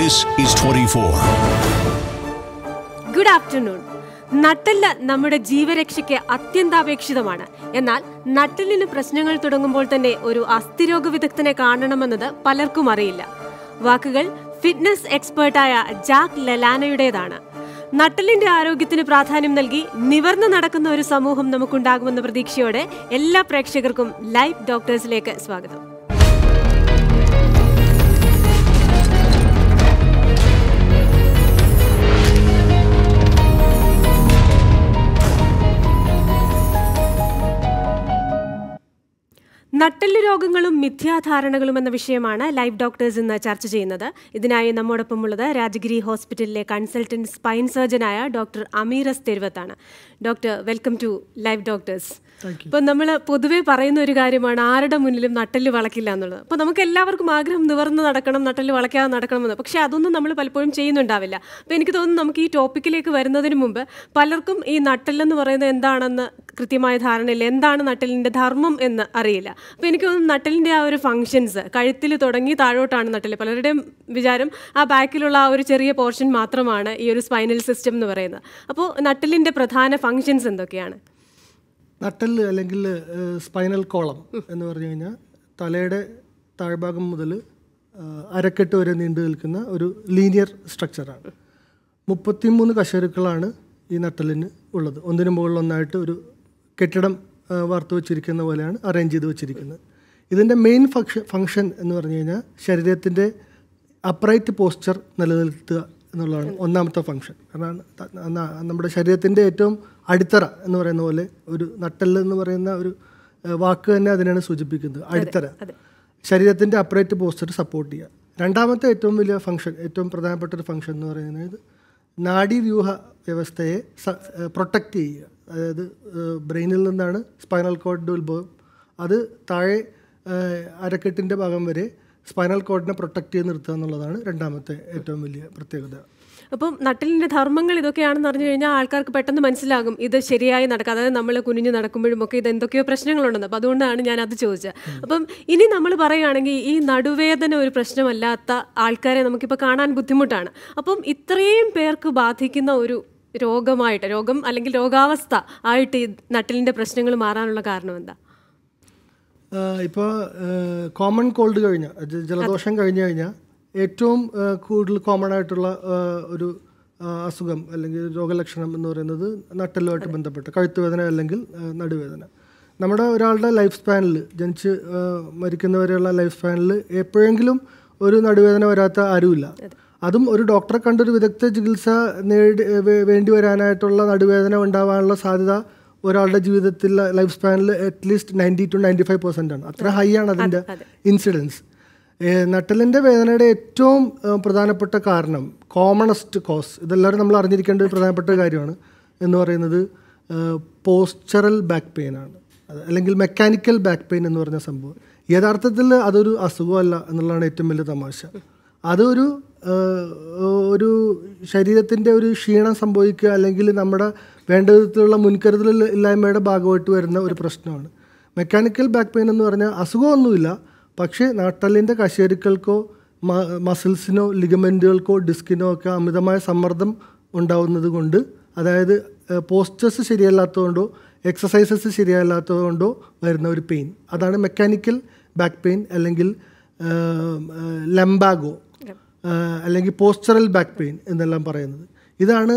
This is 24. Good afternoon. നട്ടല്ല നമ്മുടെ ജീവരക്ഷയ്ക്ക് അത്യന്താപേക്ഷിതമാണ് എന്നാൽ നട്ടലിന് പ്രശ്നങ്ങൾ തുടങ്ങുമ്പോൾ തന്നെ ഒരു അസ്ഥിരോഗ വിദഗ്ധനെ കാണണമെന്നത് പലർക്കും അറിയില്ല വാക്കുകൾ ഫിറ്റ്നസ് എക്സ്പേർട്ടായ ജാക്ക് ലലാനയുടേതാണ് നട്ടലിന്റെ ആരോഗ്യത്തിന് പ്രാധാന്യം നൽകി നിവർന്നു നടക്കുന്ന ഒരു സമൂഹം നമുക്കുണ്ടാകുമെന്ന പ്രതീക്ഷയോടെ എല്ലാ പ്രേക്ഷകർക്കും ലൈഫ് ഡോക്ടേഴ്സിലേക്ക് സ്വാഗതം നട്ടെല്ല് രോഗങ്ങളും മിഥ്യാധാരണകളും എന്ന വിഷയമാണ് ലൈഫ് ഡോക്ടേഴ്സ് ഇന്ന് ചർച്ച ചെയ്യുന്നത് ഇതിനായി നമ്മോടൊപ്പം ഉള്ളത് രാജഗിരി ഹോസ്പിറ്റലിലെ കൺസൾട്ടന്റ് സ്പൈൻ സർജനായ ഡോക്ടർ അമീറസ് തെരുവത്താണ് doctor welcome to live doctors ഇപ്പം നമ്മൾ പൊതുവെ പറയുന്ന ഒരു കാര്യമാണ് ആരുടെ മുന്നിലും നട്ടല് വളക്കില്ല എന്നുള്ളത് അപ്പോൾ നമുക്ക് എല്ലാവർക്കും ആഗ്രഹം നിവർന്ന് നടക്കണം നട്ടല് വളയ്ക്കാതെ നടക്കണമെന്ന് പക്ഷേ അതൊന്നും നമ്മൾ പലപ്പോഴും ചെയ്യുന്നുണ്ടാവില്ല അപ്പോൾ എനിക്ക് തോന്നുന്നു നമുക്ക് ഈ ടോപ്പിക്കിലേക്ക് വരുന്നതിന് മുമ്പ് പലർക്കും ഈ നട്ടലെന്ന് പറയുന്നത് എന്താണെന്ന് കൃത്യമായ ധാരണയില്ല എന്താണ് നട്ടലിൻ്റെ ധർമ്മം എന്ന് അറിയില്ല അപ്പോൾ എനിക്ക് തോന്നുന്നു നട്ടലിൻ്റെ ആ ഒരു ഫംഗ്ഷൻസ് കഴുത്തിൽ തുടങ്ങി താഴോട്ടാണ് നട്ടല് പലരുടെയും വിചാരം ആ ബാക്കിലുള്ള ആ ഒരു ചെറിയ പോർഷൻ മാത്രമാണ് ഈ ഒരു സ്പൈനൽ സിസ്റ്റം എന്ന് പറയുന്നത് അപ്പോൾ നട്ടലിൻ്റെ പ്രധാന ഫങ്ഷൻസ് എന്തൊക്കെയാണ് നട്ടൽ അല്ലെങ്കിൽ സ്പൈനൽ കോളം എന്ന് പറഞ്ഞു കഴിഞ്ഞാൽ തലയുടെ താഴ്ഭാഗം മുതൽ അരക്കെട്ട് വരെ നീണ്ടു നിൽക്കുന്ന ഒരു ലീനിയർ സ്ട്രക്ചറാണ് മുപ്പത്തിമൂന്ന് കശേരുക്കളാണ് ഈ നട്ടലിന് ഉള്ളത് ഒന്നിനു മുകളിൽ ഒന്നായിട്ട് ഒരു കെട്ടിടം വാർത്തു വെച്ചിരിക്കുന്ന പോലെയാണ് അറേഞ്ച് ചെയ്ത് വെച്ചിരിക്കുന്നത് ഇതിൻ്റെ മെയിൻ ഫങ്ഷൻ ഫങ്ഷൻ എന്ന് പറഞ്ഞു കഴിഞ്ഞാൽ ശരീരത്തിൻ്റെ അപ്രൈറ്റ് പോസ്ചർ നിലനിർത്തുക എന്നുള്ളതാണ് ഒന്നാമത്തെ ഫംഗ്ഷൻ കാരണം നമ്മുടെ ശരീരത്തിൻ്റെ ഏറ്റവും അടിത്തറ എന്ന് പറയുന്ന പോലെ ഒരു നട്ടൽ എന്ന് പറയുന്ന ഒരു വാക്ക് തന്നെ അതിനാണ് സൂചിപ്പിക്കുന്നത് അടിത്തറ ശരീരത്തിൻ്റെ അപ്പറേറ്റ് പോസ്റ്റർ സപ്പോർട്ട് ചെയ്യുക രണ്ടാമത്തെ ഏറ്റവും വലിയ ഫംഗ്ഷൻ ഏറ്റവും പ്രധാനപ്പെട്ട ഒരു ഫംഗ്ഷൻ എന്ന് പറയുന്നത് നാഡീവ്യൂഹ വ്യവസ്ഥയെ പ്രൊട്ടക്റ്റ് ചെയ്യുക അതായത് ബ്രെയിനിൽ നിന്നാണ് സ്പൈനൽ കോഡിൻ്റെ ഉത്ഭവം അത് താഴെ അരക്കെട്ടിൻ്റെ ഭാഗം വരെ സ്പൈനൽ കോഡിനെ പ്രൊട്ടക്റ്റ് ചെയ്ത് നിർത്തുക എന്നുള്ളതാണ് രണ്ടാമത്തെ ഏറ്റവും വലിയ പ്രത്യേകത അപ്പം നട്ടലിൻ്റെ ധർമ്മങ്ങൾ ഇതൊക്കെയാണെന്ന് അറിഞ്ഞു കഴിഞ്ഞാൽ ആൾക്കാർക്ക് പെട്ടെന്ന് മനസ്സിലാകും ഇത് ശരിയായി നടക്കുക അതായത് നമ്മൾ കുനിഞ്ഞ് നടക്കുമ്പോഴും ഒക്കെ ഇത് എന്തൊക്കെയോ പ്രശ്നങ്ങളുണ്ടെന്ന് അപ്പം അതുകൊണ്ടാണ് ഞാൻ അത് ചോദിച്ചത് അപ്പം ഇനി നമ്മൾ പറയുകയാണെങ്കിൽ ഈ നടുവേദന ഒരു പ്രശ്നമല്ലാത്ത ആൾക്കാരെ നമുക്കിപ്പോൾ കാണാൻ ബുദ്ധിമുട്ടാണ് അപ്പം ഇത്രയും പേർക്ക് ബാധിക്കുന്ന ഒരു രോഗമായിട്ട് രോഗം അല്ലെങ്കിൽ രോഗാവസ്ഥ ആയിട്ട് ഈ നട്ടലിൻ്റെ പ്രശ്നങ്ങൾ മാറാനുള്ള കാരണം എന്താ ഇപ്പോൾ കോമൺ കോൾഡ് കഴിഞ്ഞ ജലദോഷം കഴിഞ്ഞു കഴിഞ്ഞാൽ ഏറ്റവും കൂടുതൽ കോമൺ ആയിട്ടുള്ള ഒരു അസുഖം അല്ലെങ്കിൽ രോഗലക്ഷണം എന്ന് പറയുന്നത് നട്ടലുമായിട്ട് ബന്ധപ്പെട്ട കഴുത്തുവേദന അല്ലെങ്കിൽ നടുവേദന നമ്മുടെ ഒരാളുടെ ലൈഫ് സ്പാനിൽ ജനിച്ച് മരിക്കുന്നവരെയുള്ള ലൈഫ് സ്പാനിൽ എപ്പോഴെങ്കിലും ഒരു നടുവേദന വരാത്ത ആരുമില്ല അതും ഒരു ഡോക്ടറെ കണ്ടൊരു വിദഗ്ധ ചികിത്സ നേടി വേണ്ടി വരാനായിട്ടുള്ള നടുവേദന ഉണ്ടാവാനുള്ള സാധ്യത ഒരാളുടെ ജീവിതത്തിൽ ലൈഫ് സ്പാനിൽ at least ninety two ninety five percent ആണ് അത്ര ഹൈ ആണ് അതിൻ്റെ ഇൻസിഡൻസ് നട്ടലിൻ്റെ വേദനയുടെ ഏറ്റവും പ്രധാനപ്പെട്ട കാരണം കോമണസ്റ്റ് കോസ് ഇതെല്ലാവരും നമ്മൾ അറിഞ്ഞിരിക്കേണ്ട ഒരു പ്രധാനപ്പെട്ട കാര്യമാണ് എന്ന് പറയുന്നത് പോസ്ചറൽ ബാക്ക് പെയിൻ ആണ് അല്ലെങ്കിൽ മെക്കാനിക്കൽ ബാക്ക് പെയിൻ എന്ന് പറഞ്ഞ സംഭവം യഥാർത്ഥത്തിൽ അതൊരു അസുഖമല്ല എന്നുള്ളതാണ് ഏറ്റവും വലിയ തമാശ അതൊരു ഒരു ശരീരത്തിൻ്റെ ഒരു ക്ഷീണം സംഭവിക്കുക അല്ലെങ്കിൽ നമ്മുടെ വേണ്ട വിധത്തിലുള്ള മുൻകരുതൽ ഇല്ലായ്മയുടെ ഭാഗമായിട്ട് വരുന്ന ഒരു പ്രശ്നമാണ് മെക്കാനിക്കൽ ബാക്ക് പെയിൻ എന്ന് പറഞ്ഞാൽ അസുഖമൊന്നുമില്ല പക്ഷേ നാട്ടലിൻ്റെ കശേരുക്കൾക്കോ മസിൽസിനോ ലിഗമെൻറ്റുകൾക്കോ ഡിസ്കിനോ ഒക്കെ അമിതമായ സമ്മർദ്ദം ഉണ്ടാവുന്നത് കൊണ്ട് അതായത് പോസ്റ്റേഴ്സ് ശരിയല്ലാത്തതുകൊണ്ടോ എക്സസൈസസ് ശരിയല്ലാത്തതുകൊണ്ടോ വരുന്ന ഒരു പെയിൻ അതാണ് മെക്കാനിക്കൽ ബാക്ക് പെയിൻ അല്ലെങ്കിൽ ലംബാഗോ അല്ലെങ്കിൽ പോസ്റ്ററൽ ബാക്ക് പെയിൻ എന്നെല്ലാം പറയുന്നത് ഇതാണ്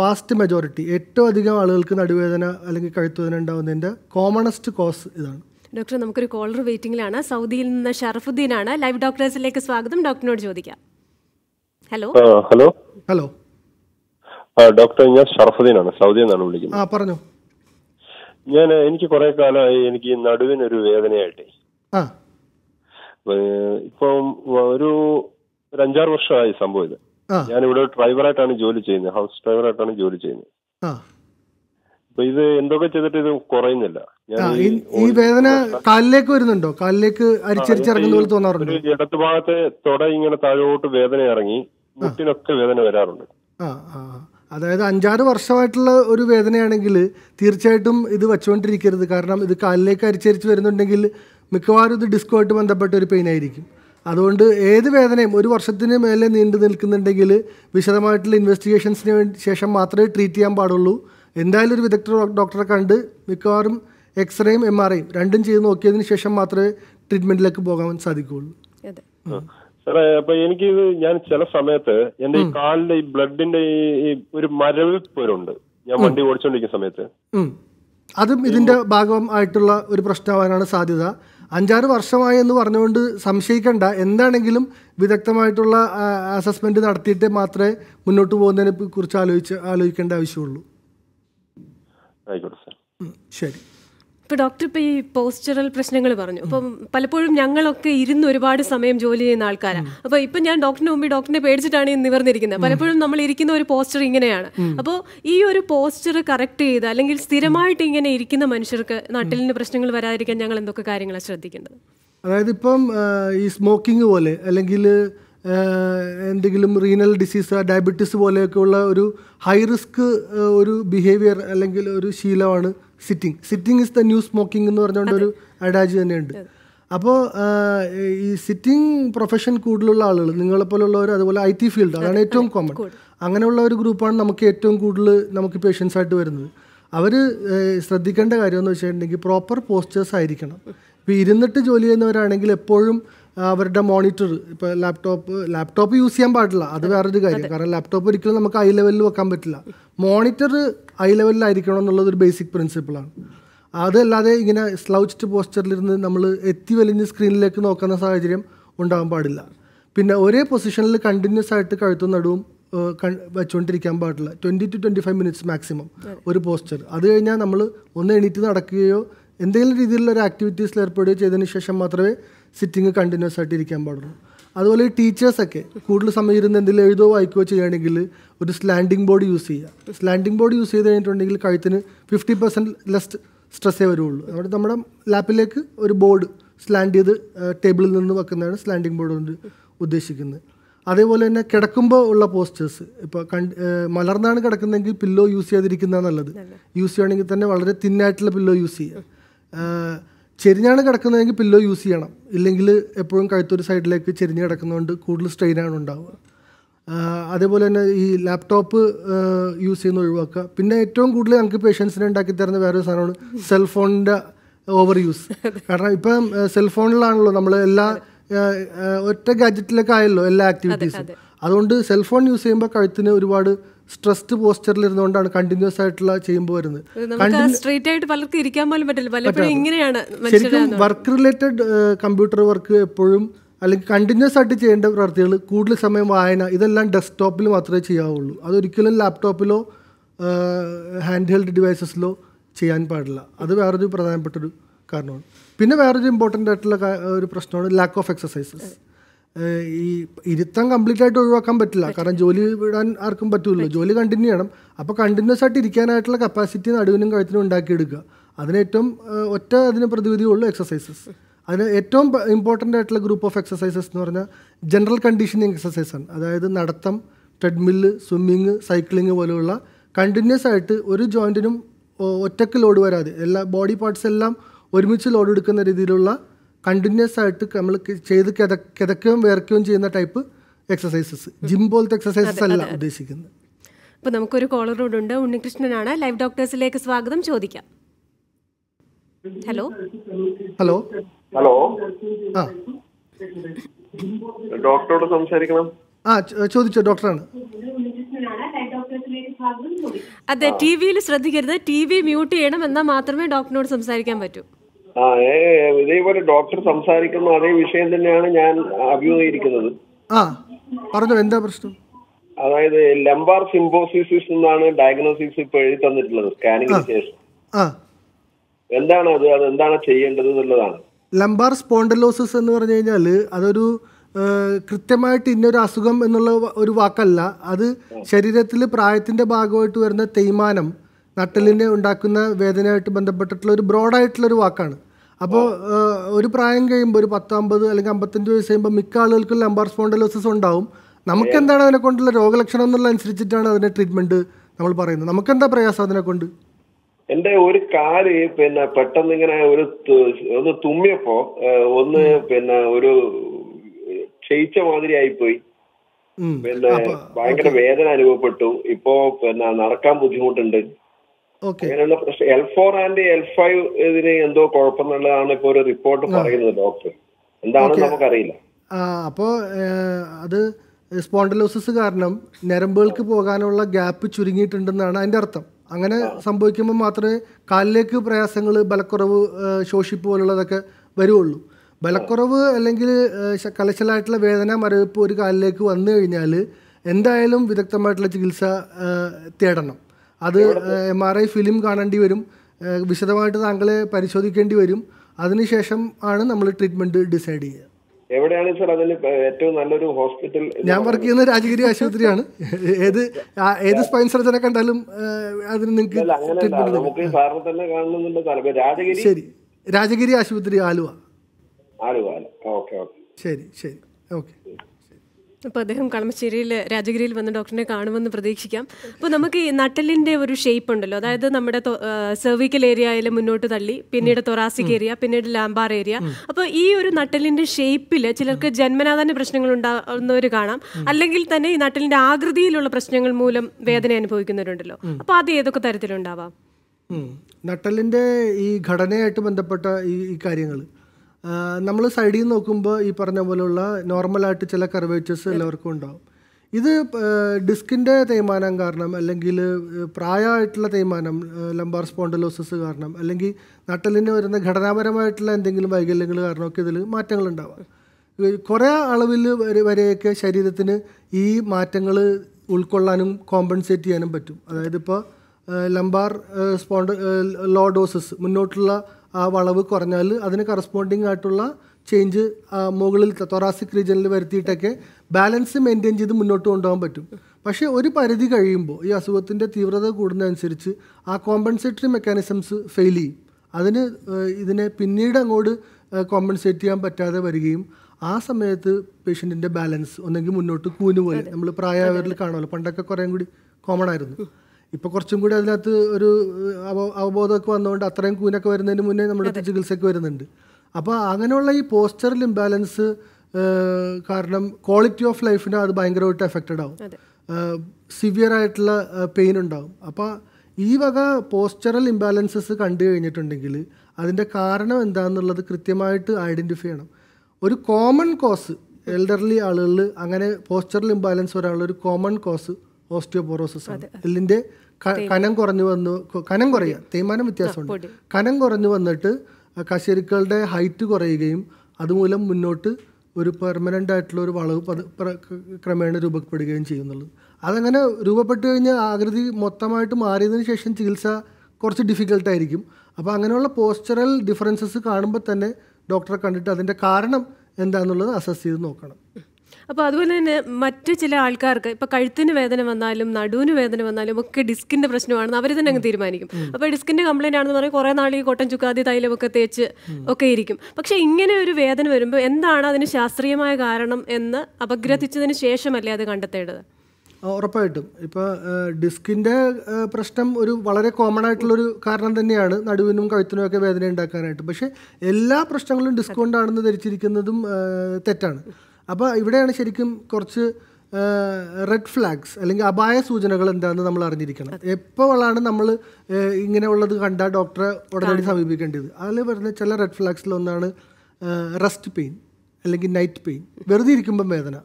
വാസ്റ്റ് മെജോറിറ്റി ഏറ്റവും അധികം ആളുകൾക്ക് നടുവേദന അല്ലെങ്കിൽ കഴുത്തുവേദന ഉണ്ടാകുന്നതിൻ്റെ കോമണസ്റ്റ് കോസ് ഇതാണ് ഡോക്ടർ നമുക്കൊരു കോളർ വെയിറ്റിംഗിലാണ് സൗദിയിൽ നിന്ന് ഷറഫുദ്ദീൻ ആണ് ലൈവ് ഡോക്ടേഴ്സിലേക്ക് സ്വാഗതം ഡോക്ടറിനോട് ചോദിക്കാം ഹലോ ഹലോ ഹലോ ഡോക്ടർ ഞാൻ ഷറഫുദ്ദീൻ ആണ് സൗദിയിൽ നിന്നാണ് വിളിക്കുന്നത് ആ പറഞ്ഞു ഞാൻ എനിക്ക് കുറെ കാലമായി എനിക്ക് നടുവിനൊരു വേദനയായിട്ടേ ഇപ്പം ഒരു ഒരു അഞ്ചാറ് വർഷമായി സംഭവം ഇത് ഞാനിവിടെ ഡ്രൈവറായിട്ടാണ് ജോലി ചെയ്യുന്നത് ഹൗസ് ഡ്രൈവറായിട്ടാണ് ജോലി ചെയ്യുന്നത് അപ്പൊ ഇത് എന്തൊക്കെ ചെയ്തിട്ട് ഇത് കുറയുന്നില്ല ഈ വേദന കാലിലേക്ക് വരുന്നുണ്ടോ കാലിലേക്ക് പോലെ തോന്നാറുണ്ട് ഇടത് ഭാഗത്തെ തൊട ഇങ്ങനെ താഴോട്ട് വേദന ഇറങ്ങി മുട്ടിനൊക്കെ വേദന വരാറുണ്ട് അതായത് അഞ്ചാറ് വർഷമായിട്ടുള്ള ഒരു വേദനയാണെങ്കിൽ തീർച്ചയായിട്ടും ഇത് വെച്ചുകൊണ്ടിരിക്കരുത് കാരണം ഇത് കാലിലേക്ക് അരിച്ചരിച്ച് വരുന്നുണ്ടെങ്കിൽ മിക്കവാറും ഇത് ഡിസ്കോ ആയിട്ട് ബന്ധപ്പെട്ട ഒരു പെയിൻ ആയിരിക്കും അതുകൊണ്ട് ഏത് വേദനയും ഒരു വർഷത്തിന് മേലെ നീണ്ടു നിൽക്കുന്നുണ്ടെങ്കിൽ വിശദമായിട്ടുള്ള ഇൻവെസ്റ്റിഗേഷൻസിന് വേണ്ടി ശേഷം മാത്രമേ ട്രീറ്റ് ചെയ്യാൻ പാടുള്ളൂ എന്തായാലും ഒരു വിദഗ്ധ ഡോക്ടറെ കണ്ട് മിക്കവാറും എക്സ്റേയും എം ആർ ഐയും രണ്ടും ചെയ്ത് നോക്കിയതിന് ശേഷം മാത്രമേ ട്രീറ്റ്മെന്റിലേക്ക് പോകാൻ സാധിക്കുകയുള്ളൂ സാറേ അപ്പൊ എനിക്ക് ഇത് ഞാൻ ചില സമയത്ത് എന്റെ ഈ കാലിലെ ഈ ബ്ലഡിന്റെ ഈ ഒരു മരവിപ്പൊരുണ്ട് ഞാൻ വണ്ടി ഓടിച്ചോണ്ടിരിക്കുന്ന സമയത്ത് അതും ഇതിന്റെ ഭാഗമായിട്ടുള്ള ഒരു പ്രശ്നമാകാനാണ് സാധ്യത അഞ്ചാറ് വർഷമായി എന്ന് പറഞ്ഞുകൊണ്ട് സംശയിക്കേണ്ട എന്താണെങ്കിലും വിദഗ്ധമായിട്ടുള്ള അസസ്മെൻറ്റ് നടത്തിയിട്ട് മാത്രമേ മുന്നോട്ട് പോകുന്നതിനെ കുറിച്ച് ആലോചിച്ച് ആലോചിക്കേണ്ട ആവശ്യമുള്ളൂ ശരി ഇപ്പോൾ ഡോക്ടർ ഇപ്പോൾ ഈ പോസ്റ്ററൽ പ്രശ്നങ്ങൾ പറഞ്ഞു അപ്പം പലപ്പോഴും ഞങ്ങളൊക്കെ ഇരുന്ന് ഒരുപാട് സമയം ജോലി ചെയ്യുന്ന ആൾക്കാരാണ് അപ്പോൾ ഇപ്പം ഞാൻ ഡോക്ടറിന് മുമ്പ് ഡോക്ടറിനെ പേടിച്ചിട്ടാണ് നിവർന്നിരിക്കുന്നത് പലപ്പോഴും നമ്മൾ ഇരിക്കുന്ന ഒരു പോസ്റ്റർ ഇങ്ങനെയാണ് അപ്പോൾ ഈ ഒരു പോസ്റ്റർ കറക്റ്റ് ചെയ്ത് അല്ലെങ്കിൽ സ്ഥിരമായിട്ട് ഇങ്ങനെ ഇരിക്കുന്ന മനുഷ്യർക്ക് നട്ടിലിന് പ്രശ്നങ്ങൾ വരാതിരിക്കാൻ ഞങ്ങൾ എന്തൊക്കെ കാര്യങ്ങളാണ് ശ്രദ്ധിക്കേണ്ടത് അതായത് ഇപ്പം ഈ സ്മോക്കിംഗ് പോലെ അല്ലെങ്കിൽ എന്തെങ്കിലും റീനൽ ഡിസീസ് ഡയബറ്റീസ് പോലെയൊക്കെയുള്ള ഒരു ഹൈ റിസ്ക് ഒരു ബിഹേവിയർ അല്ലെങ്കിൽ ഒരു ശീലമാണ് sitting sitting is the new smoking എന്ന് പറഞ്ഞുകൊണ്ട് ഒരു അഡാജ് തന്നെയുണ്ട് അപ്പോൾ ഈ സിറ്റിംഗ് പ്രൊഫഷൻ കൂടുതലുള്ള ആളുകൾ നിങ്ങളെപ്പോലുള്ളവർ അതുപോലെ ഐ ടി ഫീൽഡ് അതാണ് ഏറ്റവും കോമൺ അങ്ങനെയുള്ള ഒരു ഗ്രൂപ്പാണ് നമുക്ക് ഏറ്റവും കൂടുതൽ നമുക്ക് പേഷ്യൻസ് ആയിട്ട് വരുന്നത് അവർ ശ്രദ്ധിക്കേണ്ട കാര്യം എന്ന് വെച്ചിട്ടുണ്ടെങ്കിൽ പ്രോപ്പർ പോസ്റ്റേഴ്സ് ആയിരിക്കണം ഇപ്പോൾ ഇരുന്നിട്ട് ജോലി ചെയ്യുന്നവരാണെങ്കിൽ എപ്പോഴും അവരുടെ മോണിറ്റർ ഇപ്പോൾ ലാപ്ടോപ്പ് ലാപ്ടോപ്പ് യൂസ് ചെയ്യാൻ പാടില്ല അത് വേറൊരു കാര്യം കാരണം ലാപ്ടോപ്പ് ഒരിക്കലും നമുക്ക് ഐ ലെവലിൽ വെക്കാൻ പറ്റില്ല മോണിറ്റർ ഐ ലെവലിലായിരിക്കണം എന്നുള്ളത് ഒരു ബേസിക് പ്രിൻസിപ്പിളാണ് അതല്ലാതെ ഇങ്ങനെ സ്ലൗച്ച്ഡ് പോസ്റ്ററിലിരുന്ന് നമ്മൾ എത്തി വലിഞ്ഞ് സ്ക്രീനിലേക്ക് നോക്കുന്ന സാഹചര്യം ഉണ്ടാകാൻ പാടില്ല പിന്നെ ഒരേ പൊസിഷനിൽ കണ്ടിന്യൂസ് ആയിട്ട് കഴുത്തും നടുവും വെച്ചുകൊണ്ടിരിക്കാൻ പാടില്ല twenty to twenty five minutes maximum ഒരു പോസ്റ്റർ അത് കഴിഞ്ഞാൽ നമ്മൾ ഒന്ന് എണീറ്റ് നടക്കുകയോ എന്തെങ്കിലും രീതിയിലുള്ള ഒരു ആക്ടിവിറ്റീസിൽ ഏർപ്പെടുകയോ ചെയ്തതിന് ശേഷം മാത്രമേ സിറ്റിങ് കണ്ടിന്യൂസ് ആയിട്ട് ഇരിക്കാൻ പാടുള്ളൂ അതുപോലെ ഈ ടീച്ചേഴ്സൊക്കെ കൂടുതൽ സമയം ഇരുന്ന് എന്തെങ്കിലും എഴുതോ വായിക്കുകയോ ചെയ്യുകയാണെങ്കിൽ ഒരു സ്ലാൻഡിങ് ബോർഡ് യൂസ് ചെയ്യുക സ്ലാൻഡിങ് ബോർഡ് യൂസ് ചെയ്ത് കഴിഞ്ഞിട്ടുണ്ടെങ്കിൽ കഴുത്തിന് ഫിഫ്റ്റി പെർസെൻറ്റ് ലെസ് സ്ട്രെസ്സേ വരുള്ളൂ അതുകൊണ്ട് നമ്മുടെ ലാപ്പിലേക്ക് ഒരു ബോർഡ് സ്ലാൻഡ് ചെയ്ത് ടേബിളിൽ നിന്ന് വെക്കുന്നതാണ് സ്ലാൻഡിങ് ബോർഡ് കൊണ്ട് ഉദ്ദേശിക്കുന്നത് അതേപോലെ തന്നെ കിടക്കുമ്പോൾ ഉള്ള പോസ്റ്റേഴ്സ് ഇപ്പോൾ കണ്ട് മലർന്നാണ് കിടക്കുന്നതെങ്കിൽ പില്ലോ യൂസ് ചെയ്യാതിരിക്കുന്നതാണ് നല്ലത് യൂസ് ചെയ്യുകയാണെങ്കിൽ തന്നെ വളരെ തിന്നായിട്ടുള്ള പില്ലോ യൂസ് ചെയ്യുക ചെരിഞ്ഞാണ് കിടക്കുന്നതെങ്കിൽ പില്ലോ യൂസ് ചെയ്യണം ഇല്ലെങ്കിൽ എപ്പോഴും കഴുത്തൊരു സൈഡിലേക്ക് ചെരിഞ്ഞ് കിടക്കുന്നതുകൊണ്ട് കൂടുതൽ സ്ട്രെയിനാണ് ഉണ്ടാവുക അതേപോലെ തന്നെ ഈ ലാപ്ടോപ്പ് യൂസ് ചെയ്യുന്ന ഒഴിവാക്കുക പിന്നെ ഏറ്റവും കൂടുതൽ ഞങ്ങൾക്ക് പേഷ്യൻസിനെ ഉണ്ടാക്കി തരുന്ന വേറൊരു സാധനമാണ് സെൽഫോണിൻ്റെ ഓവർ യൂസ് കാരണം ഇപ്പം സെൽഫോണിലാണല്ലോ നമ്മൾ എല്ലാ ഒറ്റ ഗാഡ്ജറ്റിലൊക്കെ ആയല്ലോ എല്ലാ ആക്ടിവിറ്റീസും അതുകൊണ്ട് സെൽഫോൺ യൂസ് ചെയ്യുമ്പോൾ കഴുത്തിന് ഒരുപാട് സ്ട്രെസ്ഡ് പോസ്റ്ററിൽ ഇരുന്നുകൊണ്ടാണ് കണ്ടിന്യൂസ് ആയിട്ടുള്ള ചെയ്യുമ്പോൾ വരുന്നത് സ്ട്രേറ്റ് ആയിട്ട് പലർക്കും ഇരിക്കാൻ പോലും പറ്റില്ല പലപ്പോഴും ഇങ്ങനെയാണ് ശരിക്കും വർക്ക് റിലേറ്റഡ് കമ്പ്യൂട്ടർ വർക്ക് എപ്പോഴും അല്ലെങ്കിൽ കണ്ടിന്യൂസ് ആയിട്ട് ചെയ്യേണ്ട പ്രവർത്തികൾ കൂടുതൽ സമയം വായന ഇതെല്ലാം ഡെസ്ക്ടോപ്പിൽ മാത്രമേ ചെയ്യാവുള്ളൂ അതൊരിക്കലും ലാപ്ടോപ്പിലോ ഹാൻഡ് ഹെൽഡ് ഡിവൈസസിലോ ചെയ്യാൻ പാടില്ല അത് വേറൊരു പ്രധാനപ്പെട്ടൊരു കാരണമാണ് പിന്നെ വേറൊരു ഇമ്പോർട്ടൻ്റ് ആയിട്ടുള്ള ഒരു പ്രശ്നമാണ് ലാക്ക് ഓഫ് എക്സസൈസസ് ഈ ഇരുത്തം കംപ്ലീറ്റ് ആയിട്ട് ഒഴിവാക്കാൻ പറ്റില്ല കാരണം ജോലി വിടാൻ ആർക്കും പറ്റൂല്ലോ ജോലി കണ്ടിന്യൂ ചെയ്യണം അപ്പോൾ കണ്ടിന്യൂസ് ആയിട്ട് ഇരിക്കാനായിട്ടുള്ള കപ്പാസിറ്റി നടുവിനും കഴുത്തിനും ഉണ്ടാക്കിയെടുക്കുക അതിനേറ്റവും ഒറ്റ അതിന് പ്രതിവിധിയുള്ളൂ എക്സസൈസസ് അതിന് ഏറ്റവും ഇമ്പോർട്ടൻ്റ് ആയിട്ടുള്ള ഗ്രൂപ്പ് ഓഫ് എക്സസൈസസ് എന്ന് പറഞ്ഞാൽ ജനറൽ കണ്ടീഷനിങ് എക്സസൈസ് ആണ് അതായത് നടത്തം ട്രെഡ്മില്ല് സ്വിമ്മിങ് സൈക്ലിങ് പോലെയുള്ള കണ്ടിന്യൂസ് ആയിട്ട് ഒരു ജോയിൻറ്റിനും ഒറ്റക്ക് ലോഡ് വരാതെ എല്ലാ ബോഡി പാർട്സ് എല്ലാം ഒരുമിച്ച് ലോഡ് എടുക്കുന്ന രീതിയിലുള്ള കണ്ടിന്യൂസ് ആയിട്ട് നമ്മൾ ചെയ്ത് കിത കിതക്കുകയും വേർക്കുകയും ചെയ്യുന്ന ടൈപ്പ് എക്സസൈസസ് ജിം പോലത്തെ എക്സസൈസസ് അല്ല ഉദ്ദേശിക്കുന്നത് അപ്പൊ നമുക്കൊരു കോളറോട് ഉണ്ട് ഉണ്ണികൃഷ്ണനാണ് ലൈവ് ഡോക്ടേഴ്സിലേക്ക് സ്വാഗതം ചോദിക്കാം ഹലോ ഹലോ ഹലോ ആ ഡോക്ടറോട് സംസാരിക്കണം ആ ചോദിച്ചോ ഡോക്ടറാണ് അതെ ടി വിയിൽ ശ്രദ്ധിക്കരുത് ടി വി മ്യൂട്ട് ചെയ്യണം എന്നാൽ മാത്രമേ ഡോക്ടറിനോട് സംസാരിക്കാൻ പറ്റൂ ആ ഇതേപോലെ ഡോക്ടർ സംസാരിക്കുന്ന അതേ വിഷയം തന്നെയാണ് ഞാൻ അഭിമുഖീകരിക്കുന്നത് ആ പറഞ്ഞു എന്താ പ്രശ്നം അതായത് ലംബാർ സിംബോസിസ് എന്നാണ് ഡയഗ്നോസിസ് ഇപ്പൊ എഴുതി തന്നിട്ടുള്ളത് സ്കാനിങ്ങിന് ശേഷം എന്താണ് അത് അത് എന്താണ് ചെയ്യേണ്ടത് എന്നുള്ളതാണ് ലംബാർ സ്പോണ്ടിലോസിസ് എന്ന് പറഞ്ഞു കഴിഞ്ഞാൽ അതൊരു കൃത്യമായിട്ട് ഇന്നൊരു അസുഖം എന്നുള്ള ഒരു വാക്കല്ല അത് ശരീരത്തിൽ പ്രായത്തിന്റെ ഭാഗമായിട്ട് വരുന്ന തേയ്മാനം നട്ടലിനെ ഉണ്ടാക്കുന്ന വേദനയായിട്ട് ബന്ധപ്പെട്ടിട്ടുള്ള ഒരു ബ്രോഡായിട്ടുള്ള ഒരു വാക്കാണ് അപ്പോൾ ഒരു പ്രായം കഴിയുമ്പോൾ ഒരു പത്തമ്പത് അല്ലെങ്കിൽ അമ്പത്തഞ്ച് വയസ്സ് കഴിയുമ്പോൾ മിക്ക ആളുകൾക്കും ലംബാർ സ്പോണ്ടലോസിസ് ഉണ്ടാവും നമുക്ക് എന്താണ് അതിനെ കൊണ്ടുള്ള രോഗലക്ഷണം എന്നുള്ള അനുസരിച്ചിട്ടാണ് അതിന്റെ ട്രീറ്റ്മെന്റ് നമ്മൾ പറയുന്നത് നമുക്ക് എന്താ പ്രയാസം അതിനെ കൊണ്ട് എന്റെ ഒരു കാല് പിന്നെ പെട്ടെന്ന് ഇങ്ങനെ ഒരു ഒന്ന് തുമ്മിയപ്പോ ഒന്ന് പിന്നെ ഒരു ക്ഷയിച്ച മാതിരി ആയിപ്പോയി പിന്നെ ഭയങ്കര വേദന അനുഭവപ്പെട്ടു ഇപ്പോ പിന്നെ നടക്കാൻ ബുദ്ധിമുട്ടുണ്ട് അങ്ങനെയുള്ള പ്രശ്നം L four and L five ഇതിന് എന്തോ കുഴപ്പമെന്നുള്ളതാണ് ഇപ്പൊ ഒരു റിപ്പോർട്ട് പറയുന്നത് ഡോക്ടർ എന്താണെന്ന് നമുക്കറിയില്ല ആ അത് സ്പോണ്ടിലോസിസ് കാരണം ഞരമ്പുകൾക്ക് പോകാനുള്ള ഗ്യാപ്പ് ചുരുങ്ങിയിട്ടുണ്ടെന്നാണ് അതിന്റെ അർത്ഥം അങ്ങനെ സംഭവിക്കുമ്പോൾ മാത്രമേ കാലിലേക്ക് പ്രയാസങ്ങൾ ബലക്കുറവ് ശോഷിപ്പ് പോലുള്ളതൊക്കെ വരുള്ളൂ ബലക്കുറവ് അല്ലെങ്കിൽ കലശലായിട്ടുള്ള വേദന മരവിപ്പ് ഒരു കാലിലേക്ക് വന്നു കഴിഞ്ഞാൽ എന്തായാലും വിദഗ്ധമായിട്ടുള്ള ചികിത്സ തേടണം അത് എം ആർ ഐ ഫിലിം കാണേണ്ടി വരും വിശദമായിട്ട് താങ്കളെ പരിശോധിക്കേണ്ടി വരും അതിനുശേഷം ആണ് നമ്മൾ ട്രീറ്റ്മെന്റ് ഡിസൈഡ് ചെയ്യുക എവിടെയാണ് സർ അതിൽ ഏറ്റവും നല്ലൊരു ഹോസ്പിറ്റൽ ഞാൻ വർക്ക് ചെയ്യുന്ന രാജഗിരി ആശുപത്രിയാണ് ഏത് ഏത് സ്പൈൻ സർജനെ കണ്ടാലും അതിന് നിങ്ങൾക്ക് സാറിനെ തന്നെ കാണുന്നുണ്ട് രാജഗിരി ശരി രാജഗിരി ആശുപത്രി ആലുവ ആലുവ ഓക്കെ ശരി ശരി ഓക്കെ അപ്പോൾ അദ്ദേഹം കളമശ്ശേരിയിൽ രാജഗിരിയിൽ വന്ന് ഡോക്ടറിനെ കാണുമെന്ന് പ്രതീക്ഷിക്കാം അപ്പോൾ നമുക്ക് ഈ നട്ടലിൻ്റെ ഒരു ഷേപ്പ് ഉണ്ടല്ലോ അതായത് നമ്മുടെ സെർവിക്കൽ ഏരിയയിൽ മുന്നോട്ട് തള്ളി പിന്നീട് തൊറാസിക് ഏരിയ പിന്നീട് ലാംബാർ ഏരിയ അപ്പോൾ ഈ ഒരു നട്ടലിൻ്റെ ഷേപ്പിൽ ചിലർക്ക് ജന്മനാ തന്നെ പ്രശ്നങ്ങൾ ഉണ്ടാകുന്നവർ കാണാം അല്ലെങ്കിൽ തന്നെ ഈ നട്ടലിൻ്റെ ആകൃതിയിലുള്ള പ്രശ്നങ്ങൾ മൂലം വേദന അനുഭവിക്കുന്നവരുണ്ടല്ലോ അപ്പോൾ അത് ഏതൊക്കെ തരത്തിലുണ്ടാവാം നട്ടലിൻ്റെ ഈ ഘടനയായിട്ട് ബന്ധപ്പെട്ട ഈ കാര്യങ്ങൾ നമ്മൾ സൈഡിൽ നിന്ന് നോക്കുമ്പോൾ ഈ പറഞ്ഞ പോലെയുള്ള നോർമലായിട്ട് ചില കർവേച്ചേഴ്സ് എല്ലാവർക്കും ഉണ്ടാവും ഇത് ഡിസ്കിൻ്റെ തേയ്മാനം കാരണം അല്ലെങ്കിൽ പ്രായമായിട്ടുള്ള തേയ്മാനം ലംബാർ സ്പോണ്ടിലോസിസ് കാരണം അല്ലെങ്കിൽ നട്ടലിന് വരുന്ന ഘടനാപരമായിട്ടുള്ള എന്തെങ്കിലും വൈകല്യങ്ങൾ കാരണമൊക്കെ ഇതിൽ മാറ്റങ്ങൾ ഉണ്ടാവാം കുറേ അളവിൽ വരെയൊക്കെ ശരീരത്തിന് ഈ മാറ്റങ്ങൾ ഉൾക്കൊള്ളാനും കോമ്പൻസേറ്റ് ചെയ്യാനും പറ്റും അതായത് ഇപ്പോൾ ലംബാർ സ്പോണ്ട് ലോ ഡോസസ് മുന്നോട്ടുള്ള ആ വളവ് കുറഞ്ഞാൽ അതിന് കറസ്പോണ്ടിങ് ആയിട്ടുള്ള ചേഞ്ച് മുകളിൽ തൊറാസിക് റീജിയനിൽ വരുത്തിയിട്ടൊക്കെ ബാലൻസ് മെയിൻറ്റെയിൻ ചെയ്ത് മുന്നോട്ട് കൊണ്ടുപോകാൻ പറ്റും പക്ഷേ ഒരു പരിധി കഴിയുമ്പോൾ ഈ അസുഖത്തിൻ്റെ തീവ്രത കൂടുന്നതനുസരിച്ച് ആ കോമ്പൻസേറ്ററി മെക്കാനിസംസ് ഫെയിൽ ചെയ്യും അതിന് ഇതിനെ പിന്നീട് അങ്ങോട്ട് കോമ്പൻസേറ്റ് ചെയ്യാൻ പറ്റാതെ വരികയും ആ സമയത്ത് പേഷ്യൻറ്റിൻ്റെ ബാലൻസ് ഒന്നെങ്കിൽ മുന്നോട്ട് കൂന് പോലെ നമ്മൾ പ്രായമായവരിൽ കാണുമല്ലോ പണ്ടൊക്കെ കുറേ കൂടി കോമൺ ആയിരുന്നു ഇപ്പോൾ കുറച്ചും കൂടി അതിനകത്ത് ഒരു അവബോധമൊക്കെ വന്നുകൊണ്ട് അത്രയും കൂനൊക്കെ വരുന്നതിന് മുന്നേ നമ്മുടെ ചികിത്സയ്ക്ക് വരുന്നുണ്ട് അപ്പോൾ അങ്ങനെയുള്ള ഈ പോസ്റ്ററൽ ഇംബാലൻസ് കാരണം ക്വാളിറ്റി ഓഫ് ലൈഫിനെ അത് ഭയങ്കരമായിട്ട് എഫക്റ്റഡ് ആവും സിവിയർ ആയിട്ടുള്ള പെയിൻ ഉണ്ടാവും അപ്പോൾ ഈ വക പോസ്റ്ററൽ ഇംബാലൻസസ് കണ്ടു കഴിഞ്ഞിട്ടുണ്ടെങ്കിൽ അതിൻ്റെ കാരണം എന്താണെന്നുള്ളത് കൃത്യമായിട്ട് ഐഡൻറ്റിഫൈ ചെയ്യണം ഒരു കോമൺ കോസ് എൽഡർലി ആളുകളിൽ അങ്ങനെ പോസ്റ്ററൽ ഇംബാലൻസ് വരാനുള്ള ഒരു കോമൺ കോസ് ഓസ്റ്റിയോപോറോസിസ് ആണ് എല്ലിൻ്റെ കനം കുറഞ്ഞു വന്നു കനം കുറയുക തേയ്മാനം വ്യത്യാസമുണ്ട് കനം കുറഞ്ഞു വന്നിട്ട് കശേരുക്കളുടെ ഹൈറ്റ് കുറയുകയും അതുമൂലം മുന്നോട്ട് ഒരു പെർമനൻ്റ് ആയിട്ടുള്ള ഒരു വളവ് ക്രമേണ രൂപപ്പെടുകയും ചെയ്യുന്നുള്ളത് അതങ്ങനെ രൂപപ്പെട്ടു കഴിഞ്ഞാൽ ആകൃതി മൊത്തമായിട്ട് മാറിയതിന് ശേഷം ചികിത്സ കുറച്ച് ഡിഫിക്കൽട്ടായിരിക്കും അപ്പോൾ അങ്ങനെയുള്ള പോസ്ചറൽ ഡിഫറൻസസ് കാണുമ്പോൾ തന്നെ ഡോക്ടറെ കണ്ടിട്ട് അതിൻ്റെ കാരണം എന്താണെന്നുള്ളത് അസസ് ചെയ്ത് നോക്കണം അപ്പോൾ അതുപോലെ തന്നെ മറ്റു ചില ആൾക്കാർക്ക് ഇപ്പോൾ കഴുത്തിന് വേദന വന്നാലും നടുവിന് വേദന വന്നാലും ഒക്കെ ഡിസ്കിൻ്റെ പ്രശ്നമാണെന്ന് അവർ തന്നെ അങ്ങ് തീരുമാനിക്കും അപ്പോൾ ഡിസ്കിൻ്റെ കംപ്ലയിൻ്റ് ആണെന്ന് പറയും കുറേ നാൾ ഈ കോട്ടൻ ചുക്കാതി തൈലമൊക്കെ തേച്ച് ഒക്കെ ഇരിക്കും പക്ഷേ ഇങ്ങനെ ഒരു വേദന വരുമ്പോൾ എന്താണ് അതിന് ശാസ്ത്രീയമായ കാരണം എന്ന് അപഗ്രഥിച്ചതിന് ശേഷമല്ലേ അത് കണ്ടെത്തേണ്ടത് ഉറപ്പായിട്ടും ഇപ്പോൾ ഡിസ്കിൻ്റെ പ്രശ്നം ഒരു വളരെ കോമൺ ആയിട്ടുള്ളൊരു കാരണം തന്നെയാണ് നടുവിനും കഴുത്തിനും ഒക്കെ വേദന ഉണ്ടാക്കാനായിട്ട് പക്ഷേ എല്ലാ പ്രശ്നങ്ങളും ഡിസ്ക് കൊണ്ടാണെന്ന് ധരിച്ചിരിക്കുന്നതും തെറ്റാണ് അപ്പോൾ ഇവിടെയാണ് ശരിക്കും കുറച്ച് റെഡ് ഫ്ലാഗ്സ് അല്ലെങ്കിൽ അപായ സൂചനകൾ എന്താണെന്ന് നമ്മൾ അറിഞ്ഞിരിക്കണം എപ്പോഴാണ് നമ്മൾ ഇങ്ങനെ ഉള്ളത് കണ്ട ഡോക്ടറെ ഉടനടി സമീപിക്കേണ്ടത് അതിൽ വരുന്ന ചില റെഡ് ഫ്ലാഗ്സിലൊന്നാണ് റെസ്റ്റ് പെയിൻ അല്ലെങ്കിൽ നൈറ്റ് പെയിൻ വെറുതെ ഇരിക്കുമ്പം വേദന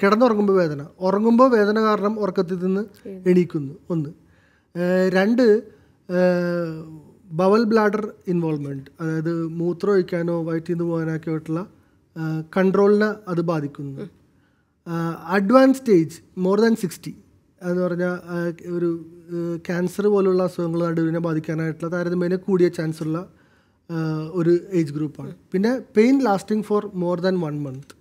കിടന്നുറങ്ങുമ്പോൾ വേദന ഉറങ്ങുമ്പോൾ വേദന കാരണം ഉറക്കത്തിൽ നിന്ന് എണീക്കുന്നു ഒന്ന് രണ്ട് ബവൽ ബ്ലാഡർ ഇൻവോൾവ്മെൻറ്റ് അതായത് മൂത്രം ഒഴിക്കാനോ വയറ്റിൽ നിന്ന് പോകാനൊക്കെ ആയിട്ടുള്ള കൺട്രോളിനെ അത് ബാധിക്കുന്നു advance stage more than sixty എന്ന് പറഞ്ഞാൽ ഒരു ക്യാൻസർ പോലുള്ള അസുഖങ്ങൾ നടുവിനെ ബാധിക്കാനായിട്ടുള്ള താരതമ്യേനെ കൂടിയ ചാൻസ് ഉള്ള ഒരു ഏജ് ഗ്രൂപ്പാണ് പിന്നെ pain lasting for more than one month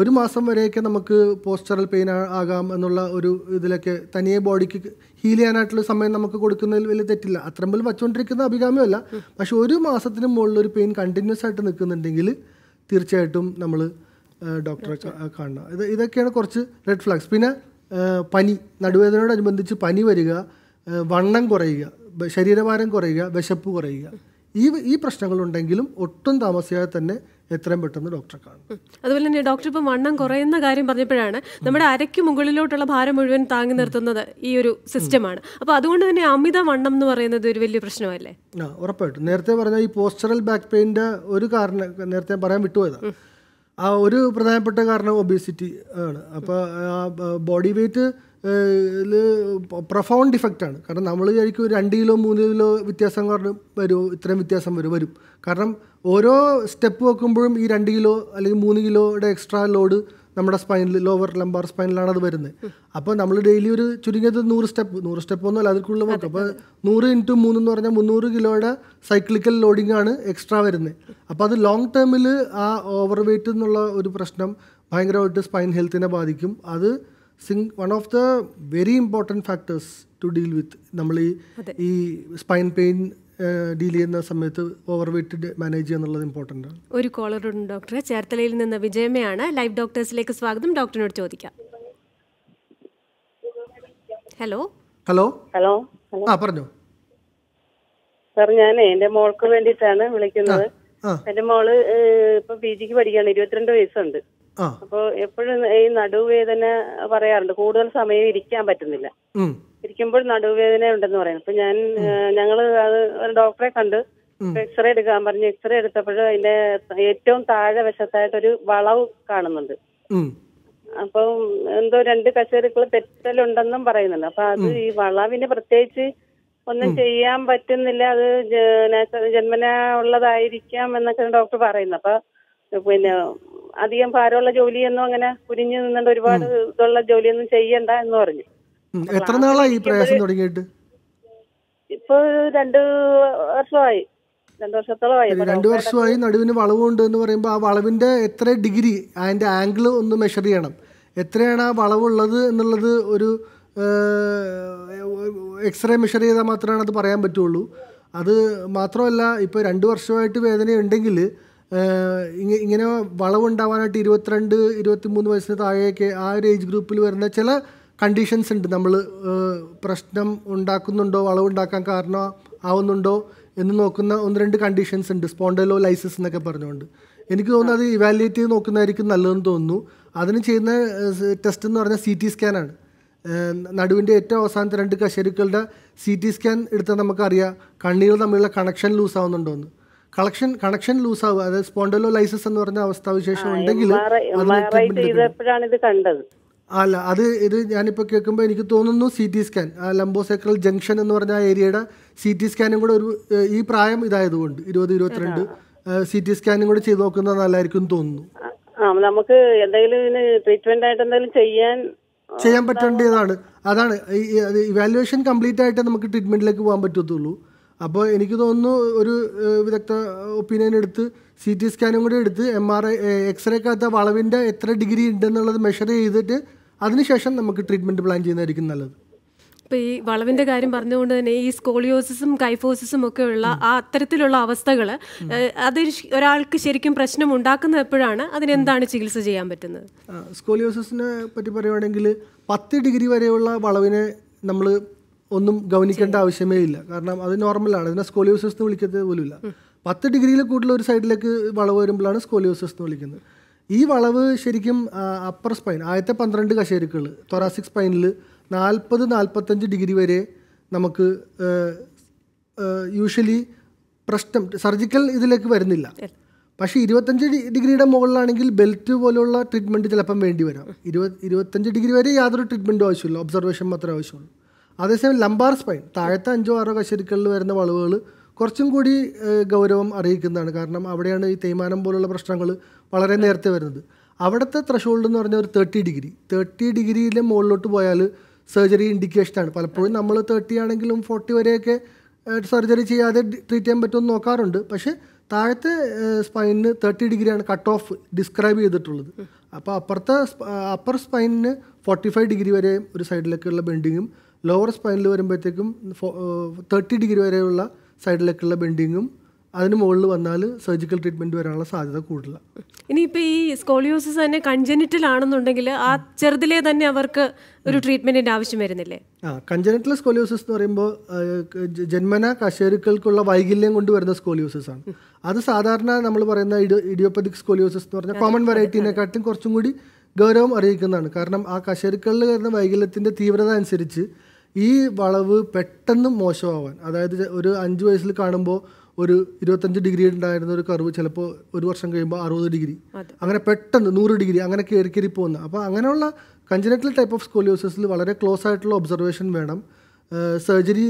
ഒരു മാസം വരെയൊക്കെ നമുക്ക് പോസ്റ്ററൽ പെയിൻ ആകാം എന്നുള്ള ഒരു ഇതിലൊക്കെ തനിയെ ബോഡിക്ക് ഹീൽ ചെയ്യാനായിട്ടുള്ള സമയം നമുക്ക് കൊടുക്കുന്നതിൽ വലിയ തെറ്റില്ല അത്രമ്പോൾ വച്ചുകൊണ്ടിരിക്കുന്ന അഭികാമ്യമല്ല പക്ഷെ ഒരു മാസത്തിന് മുകളിൽ ഒരു പെയിൻ കണ്ടിന്യൂസ് ആയിട്ട് നിൽക്കുന്നുണ്ടെങ്കിൽ തീർച്ചയായിട്ടും നമ്മൾ ഡോക്ടറെ കാണണം ഇത് ഇതൊക്കെയാണ് കുറച്ച് റെഡ് ഫ്ലാഗ്സ് പിന്നെ പനി നടുവേദനയോടനുബന്ധിച്ച് പനി വരിക വണ്ണം കുറയുക ശരീരഭാരം കുറയുക വിശപ്പ് കുറയുക ഈ ഈ പ്രശ്നങ്ങളുണ്ടെങ്കിലും ഒട്ടും താമസിയാതെ തന്നെ എത്രയും പെട്ടെന്ന് ഡോക്ടറെ കാണും അതുപോലെ തന്നെ ഡോക്ടർ ഇപ്പം വണ്ണം കുറയുന്ന കാര്യം പറഞ്ഞപ്പോഴാണ് നമ്മുടെ അരയ്ക്ക് മുകളിലോട്ടുള്ള ഭാരം മുഴുവൻ താങ്ങി നിർത്തുന്നത് ഈ ഒരു സിസ്റ്റമാണ് അപ്പോൾ അതുകൊണ്ട് തന്നെ അമിത വണ്ണം എന്ന് പറയുന്നത് ഒരു വലിയ പ്രശ്നമല്ലേ ആ ഉറപ്പായിട്ടും നേരത്തെ പറഞ്ഞ ഈ പോസ്റ്ററൽ ബാക്ക് പെയിൻ്റെ ഒരു കാരണം നേരത്തെ പറയാൻ വിട്ടുപോയതാണ് ആ ഒരു പ്രധാനപ്പെട്ട കാരണം ഒബീസിറ്റി ആണ് അപ്പോൾ ബോഡി വെയിറ്റ് പ്രൊഫൗണ്ട് ഇഫക്റ്റാണ് കാരണം നമ്മൾ വിചാരിക്കും രണ്ട് കിലോ മൂന്ന് കിലോ വ്യത്യാസം കാരണം വരുമോ ഇത്രയും വ്യത്യാസം വരും വരും കാരണം ഓരോ സ്റ്റെപ്പ് വെക്കുമ്പോഴും ഈ രണ്ട് കിലോ അല്ലെങ്കിൽ മൂന്ന് കിലോയുടെ എക്സ്ട്രാ ലോഡ് നമ്മുടെ സ്പൈനിൽ ലോവർ ലംബർ സ്പൈനിലാണ് അത് വരുന്നത് അപ്പോൾ നമ്മൾ ഡെയിലി ഒരു ചുരുങ്ങിയത് നൂറ് സ്റ്റെപ്പ് നൂറ് സ്റ്റെപ്പ് ഒന്നും അല്ല അതിൽക്കുള്ള നോക്കും അപ്പോൾ നൂറ് ഇൻറ്റു മൂന്ന് എന്ന് പറഞ്ഞാൽ മുന്നൂറ് കിലോയുടെ സൈക്ലിക്കൽ ലോഡിംഗ് ആണ് എക്സ്ട്രാ വരുന്നത് അപ്പോൾ അത് ലോങ് ടേമിൽ ആ ഓവർ വെയിറ്റ് എന്നുള്ള ഒരു പ്രശ്നം ഭയങ്കരമായിട്ട് സ്പൈൻ ഹെൽത്തിനെ ബാധിക്കും അത് സിങ് one of the very important factors to deal with നമ്മൾ ഈ ഈ സ്പൈൻ പെയിൻ ഡീൽ ചെയ്യുന്ന സമയത്ത് ഓവർ വെയ്റ്റ് മാനേജ് ചെയ്യുക എന്നുള്ളത് ഇമ്പോർട്ടൻ്റ് ആണ് ഒരു കോളർ ഉണ്ട് ഡോക്ടർ ചേർത്തലയിൽ നിന്ന് വിജയമയാണ് ലൈഫ് ഡോക്ടേഴ്സിലേക്ക് സ്വാഗതം ഡോക്ടറിനോട് ചോദിക്കാം ഹലോ ഹലോ ഹലോ ആ പറഞ്ഞു സാർ ഞാൻ എന്റെ മോൾക്ക് വേണ്ടിയിട്ടാണ് വിളിക്കുന്നത് എന്റെ മോള് ഇപ്പൊ പി ജിക്ക് പഠിക്കുകയാണ് ഇരുപത്തിരണ്ട് വയസ്സുണ്ട് അപ്പോൾ എപ്പോഴും ഈ നടുവേദന പറയാറുണ്ട് കൂടുതൽ സമയം ഇരിക്കാൻ പറ്റുന്നില്ല ഇരിക്കുമ്പോൾ നടുവേദന ഉണ്ടെന്ന് പറയുന്നു അപ്പൊ ഞാൻ ഞങ്ങള് അത് ഡോക്ടറെ കണ്ട് എക്സ്റേ എടുക്കാൻ പറഞ്ഞു എക്സ്റേ എടുത്തപ്പോൾ അതിന്റെ ഏറ്റവും താഴെ വശത്തായിട്ടൊരു ഒരു വളവ് കാണുന്നുണ്ട് അപ്പൊ എന്തോ രണ്ട് കശേരുക്കൾ തെറ്റലുണ്ടെന്നും പറയുന്നുണ്ട് അപ്പൊ അത് ഈ വളവിന് പ്രത്യേകിച്ച് ഒന്നും ചെയ്യാൻ പറ്റുന്നില്ല അത് ജന്മന ഉള്ളതായിരിക്കാം എന്നൊക്കെ ഡോക്ടർ പറയുന്നു അപ്പൊ പിന്നെ അധികം ഭാരമുള്ള ജോലിയൊന്നും അങ്ങനെ കുരിഞ്ഞു നിന്നുകൊണ്ട് ഒരുപാട് ഇതുള്ള ജോലിയൊന്നും ചെയ്യണ്ട എന്ന് പറഞ്ഞു എത്ര നാളായി ഈ പ്രയാസം തുടങ്ങിയിട്ട് ഇപ്പൊ രണ്ട് വർഷമായി രണ്ടു വർഷമായി നടുവിന് വളവുണ്ട് എന്ന് പറയുമ്പോൾ ആ വളവിന്റെ എത്ര ഡിഗ്രി അതിന്റെ ആംഗിൾ ഒന്ന് മെഷർ ചെയ്യണം എത്രയാണ് ആ വളവുള്ളത് എന്നുള്ളത് ഒരു എക്സ്റേ മെഷർ ചെയ്താൽ മാത്രമാണ് അത് പറയാൻ പറ്റുള്ളൂ അത് മാത്രമല്ല ഇപ്പോൾ രണ്ട് വർഷമായിട്ട് വേദന ഉണ്ടെങ്കിൽ ഇങ്ങനെ വളവുണ്ടാവാനായിട്ട് ഇരുപത്തിരണ്ട് മൂന്ന് വയസ്സിന് താഴെയൊക്കെ ആ ഒരു ഏജ് ഗ്രൂപ്പിൽ വരുന്ന ചില കണ്ടീഷൻസ് ഉണ്ട് നമ്മൾ പ്രശ്നം ഉണ്ടാക്കുന്നുണ്ടോ വളവുണ്ടാക്കാൻ കാരണം ആവുന്നുണ്ടോ എന്ന് നോക്കുന്ന ഒന്ന് രണ്ട് കണ്ടീഷൻസ് ഉണ്ട് സ്പോണ്ടലോ ലൈസസ് എന്നൊക്കെ പറഞ്ഞുകൊണ്ട് എനിക്ക് തോന്നുന്നത് അത് ഇവാലുവേറ്റ് ചെയ്ത് നോക്കുന്നതായിരിക്കും നല്ലതെന്ന് തോന്നുന്നു അതിന് ചെയ്യുന്ന ടെസ്റ്റ് എന്ന് പറഞ്ഞാൽ സി ടി സ്കാനാണ് നടുവിൻ്റെ ഏറ്റവും അവസാനത്തെ രണ്ട് കശേരുക്കളുടെ സി ടി സ്കാൻ എടുത്താൽ നമുക്കറിയാം കണ്ണീർ തമ്മിലുള്ള കണക്ഷൻ ലൂസ് ആവുന്നുണ്ടോ എന്ന് കളക്ഷൻ കണക്ഷൻ ലൂസ് ആവുക അതായത് ലൈസസ് എന്ന് പറഞ്ഞ അവസ്ഥാവിശേഷം ഉണ്ടെങ്കിൽ ചെയ്തപ്പോഴാണ് ഇത് കണ്ടത് അല്ല അത് ഇത് ഞാനിപ്പോൾ കേൾക്കുമ്പോൾ എനിക്ക് തോന്നുന്നു സി ടി സ്കാൻ ആ ലംബോസൈക്രൽ ജംഗ്ഷൻ എന്ന് പറഞ്ഞ ആ ഏരിയയുടെ സി ടി സ്കാനും കൂടെ ഒരു ഈ പ്രായം ഇതായതുകൊണ്ട് ഇരുപത് ഇരുപത്തിരണ്ട് സി ടി സ്കാനും കൂടെ ചെയ്ത് നോക്കുന്നത് നല്ലതായിരിക്കും തോന്നുന്നു ആ നമുക്ക് എന്തെങ്കിലും ട്രീറ്റ്മെന്റ് ആയിട്ട് എന്തെങ്കിലും ചെയ്യാൻ ചെയ്യാൻ പറ്റേണ്ടതാണ് അതാണ് ഇവാലുവേഷൻ കംപ്ലീറ്റ് ആയിട്ട് നമുക്ക് ട്രീറ്റ്മെന്റിലേക്ക് പോകാൻ പറ്റത്തുള്ളൂ അപ്പോൾ എനിക്ക് തോന്നുന്നു ഒരു വിദഗ്ധ ഒപ്പീനിയൻ എടുത്ത് സി ടി സ്കാനും കൂടി എടുത്ത് എം ആർ ഐ എക്സ്റേക്കകത്ത് വളവിൻ്റെ എത്ര ഡിഗ്രി ഉണ്ടെന്നുള്ളത് മെഷർ ചെയ്തിട്ട് അതിനുശേഷം നമുക്ക് ട്രീറ്റ്മെൻറ്റ് പ്ലാൻ ചെയ്യുന്നതായിരിക്കും നല്ലത് ഇപ്പോൾ ഈ വളവിൻ്റെ കാര്യം പറഞ്ഞുകൊണ്ട് തന്നെ ഈ സ്കോളിയോസിസും കൈഫോസിസും ഒക്കെ ഉള്ള ആ അത്തരത്തിലുള്ള അവസ്ഥകൾ അത് ഒരാൾക്ക് ശരിക്കും പ്രശ്നം ഉണ്ടാക്കുന്ന എപ്പോഴാണ് അതിനെന്താണ് ചികിത്സ ചെയ്യാൻ പറ്റുന്നത് സ്കോളിയോസിസിനെ പറ്റി പറയുവാണെങ്കിൽ പത്ത് ഡിഗ്രി വരെയുള്ള വളവിനെ നമ്മൾ ഒന്നും ഗവനിക്കേണ്ട ആവശ്യമേ ഇല്ല കാരണം അത് നോർമലാണ് ഇതിനെ സ്കോലിയോസിസ് എന്ന് വിളിക്കത്തത് പോലുമില്ല പത്ത് ഡിഗ്രിയിൽ കൂടുതൽ ഒരു സൈഡിലേക്ക് വളവ് വരുമ്പോഴാണ് സ്കോലിയോസിസ് എന്ന് വിളിക്കുന്നത് ഈ വളവ് ശരിക്കും അപ്പർ സ്പൈൻ ആദ്യത്തെ പന്ത്രണ്ട് കശേരുക്കൾ തൊറാസിക് സ്പൈനിൽ നാൽപ്പത് നാൽപ്പത്തഞ്ച് ഡിഗ്രി വരെ നമുക്ക് യൂഷ്വലി പ്രശ്നം സർജിക്കൽ ഇതിലേക്ക് വരുന്നില്ല പക്ഷേ ഇരുപത്തഞ്ച് ഡിഗ്രിയുടെ മുകളിലാണെങ്കിൽ ബെൽറ്റ് പോലുള്ള ട്രീറ്റ്മെൻറ്റ് ചിലപ്പം വേണ്ടി വരാം ഇരുപത് ഇരുപത്തഞ്ച് ഡിഗ്രി വരെ യാതൊരു ട്രീറ്റ്മെൻറ്റും ആവശ്യമില്ല ഒബ്സർവേഷൻ മാത്രമേ ആവശ്യമുള്ളൂ അതേസമയം ലംബാർ സ്പൈൻ താഴത്തെ അഞ്ചോ ആറോ കശേരിക്കളിൽ വരുന്ന വളവുകൾ കുറച്ചും കൂടി ഗൗരവം അറിയിക്കുന്നതാണ് കാരണം അവിടെയാണ് ഈ തേയ്മാനം പോലുള്ള പ്രശ്നങ്ങൾ വളരെ നേരത്തെ വരുന്നത് അവിടുത്തെ ത്രഷോൾഡ് എന്ന് പറഞ്ഞാൽ ഒരു തേർട്ടി ഡിഗ്രി തേർട്ടി ഡിഗ്രിയിലെ മുകളിലോട്ട് പോയാൽ സർജറി ഇൻഡിക്കേഷനാണ് പലപ്പോഴും നമ്മൾ തേർട്ടി ആണെങ്കിലും ഫോർട്ടി വരെയൊക്കെ സർജറി ചെയ്യാതെ ട്രീറ്റ് ചെയ്യാൻ പറ്റുമെന്ന് നോക്കാറുണ്ട് പക്ഷേ താഴത്തെ സ്പൈനിന് തേർട്ടി ഡിഗ്രിയാണ് കട്ട് ഓഫ് ഡിസ്ക്രൈബ് ചെയ്തിട്ടുള്ളത് അപ്പോൾ അപ്പുറത്തെ അപ്പർ സ്പൈനിന് ഫോർട്ടി ഫൈവ് ഡിഗ്രി വരെ ഒരു സൈഡിലൊക്കെയുള്ള ബെൻഡിങ്ങും ലോവർ സ്പൈനിൽ വരുമ്പോഴത്തേക്കും തേർട്ടി ഡിഗ്രി വരെയുള്ള സൈഡിലേക്കുള്ള ബെൻഡിങ്ങും അതിന് മുകളിൽ വന്നാൽ സർജിക്കൽ ട്രീറ്റ്മെന്റ് വരാനുള്ള സാധ്യത കൂടുതലാണ് ഇനിയിപ്പോൾ ഈ സ്കോളിയോസിസ് തന്നെ കൺജനിറ്റൽ ആണെന്നുണ്ടെങ്കിൽ ആ ചെറുതിലെ തന്നെ അവർക്ക് ഒരു ട്രീറ്റ്മെന്റിന്റെ ആവശ്യം വരുന്നില്ലേ ആ കൺജനിറ്റൽ സ്കോളിയോസിസ് എന്ന് പറയുമ്പോൾ ജന്മന കശേരുക്കൾക്കുള്ള വൈകല്യം കൊണ്ട് വരുന്ന സ്കോളിയോസിസ് ആണ് അത് സാധാരണ നമ്മൾ പറയുന്ന ഇഡിയോപ്പതിക് സ്കോളിയോസിസ് എന്ന് പറഞ്ഞാൽ കോമൺ വെറൈറ്റീനെക്കാട്ടും കുറച്ചും കൂടി ഗൗരവം അറിയിക്കുന്നതാണ് കാരണം ആ കശേരുക്കളിൽ വരുന്ന വൈകല്യത്തിന്റെ തീവ്രത അനുസരിച്ച് ഈ വളവ് പെട്ടെന്ന് മോശമാവാൻ അതായത് ഒരു അഞ്ച് വയസ്സിൽ കാണുമ്പോൾ ഒരു ഇരുപത്തഞ്ച് ഡിഗ്രി ഉണ്ടായിരുന്ന ഒരു കർവ് ചിലപ്പോൾ ഒരു വർഷം കഴിയുമ്പോൾ അറുപത് ഡിഗ്രി അങ്ങനെ പെട്ടെന്ന് നൂറ് ഡിഗ്രി അങ്ങനെ കയറി കയറി പോകുന്ന അപ്പോൾ അങ്ങനെയുള്ള കഞ്ചനറ്റൽ ടൈപ്പ് ഓഫ് സ്കോലിയോസിസിൽ വളരെ ക്ലോസ് ആയിട്ടുള്ള ഒബ്സർവേഷൻ വേണം സർജറി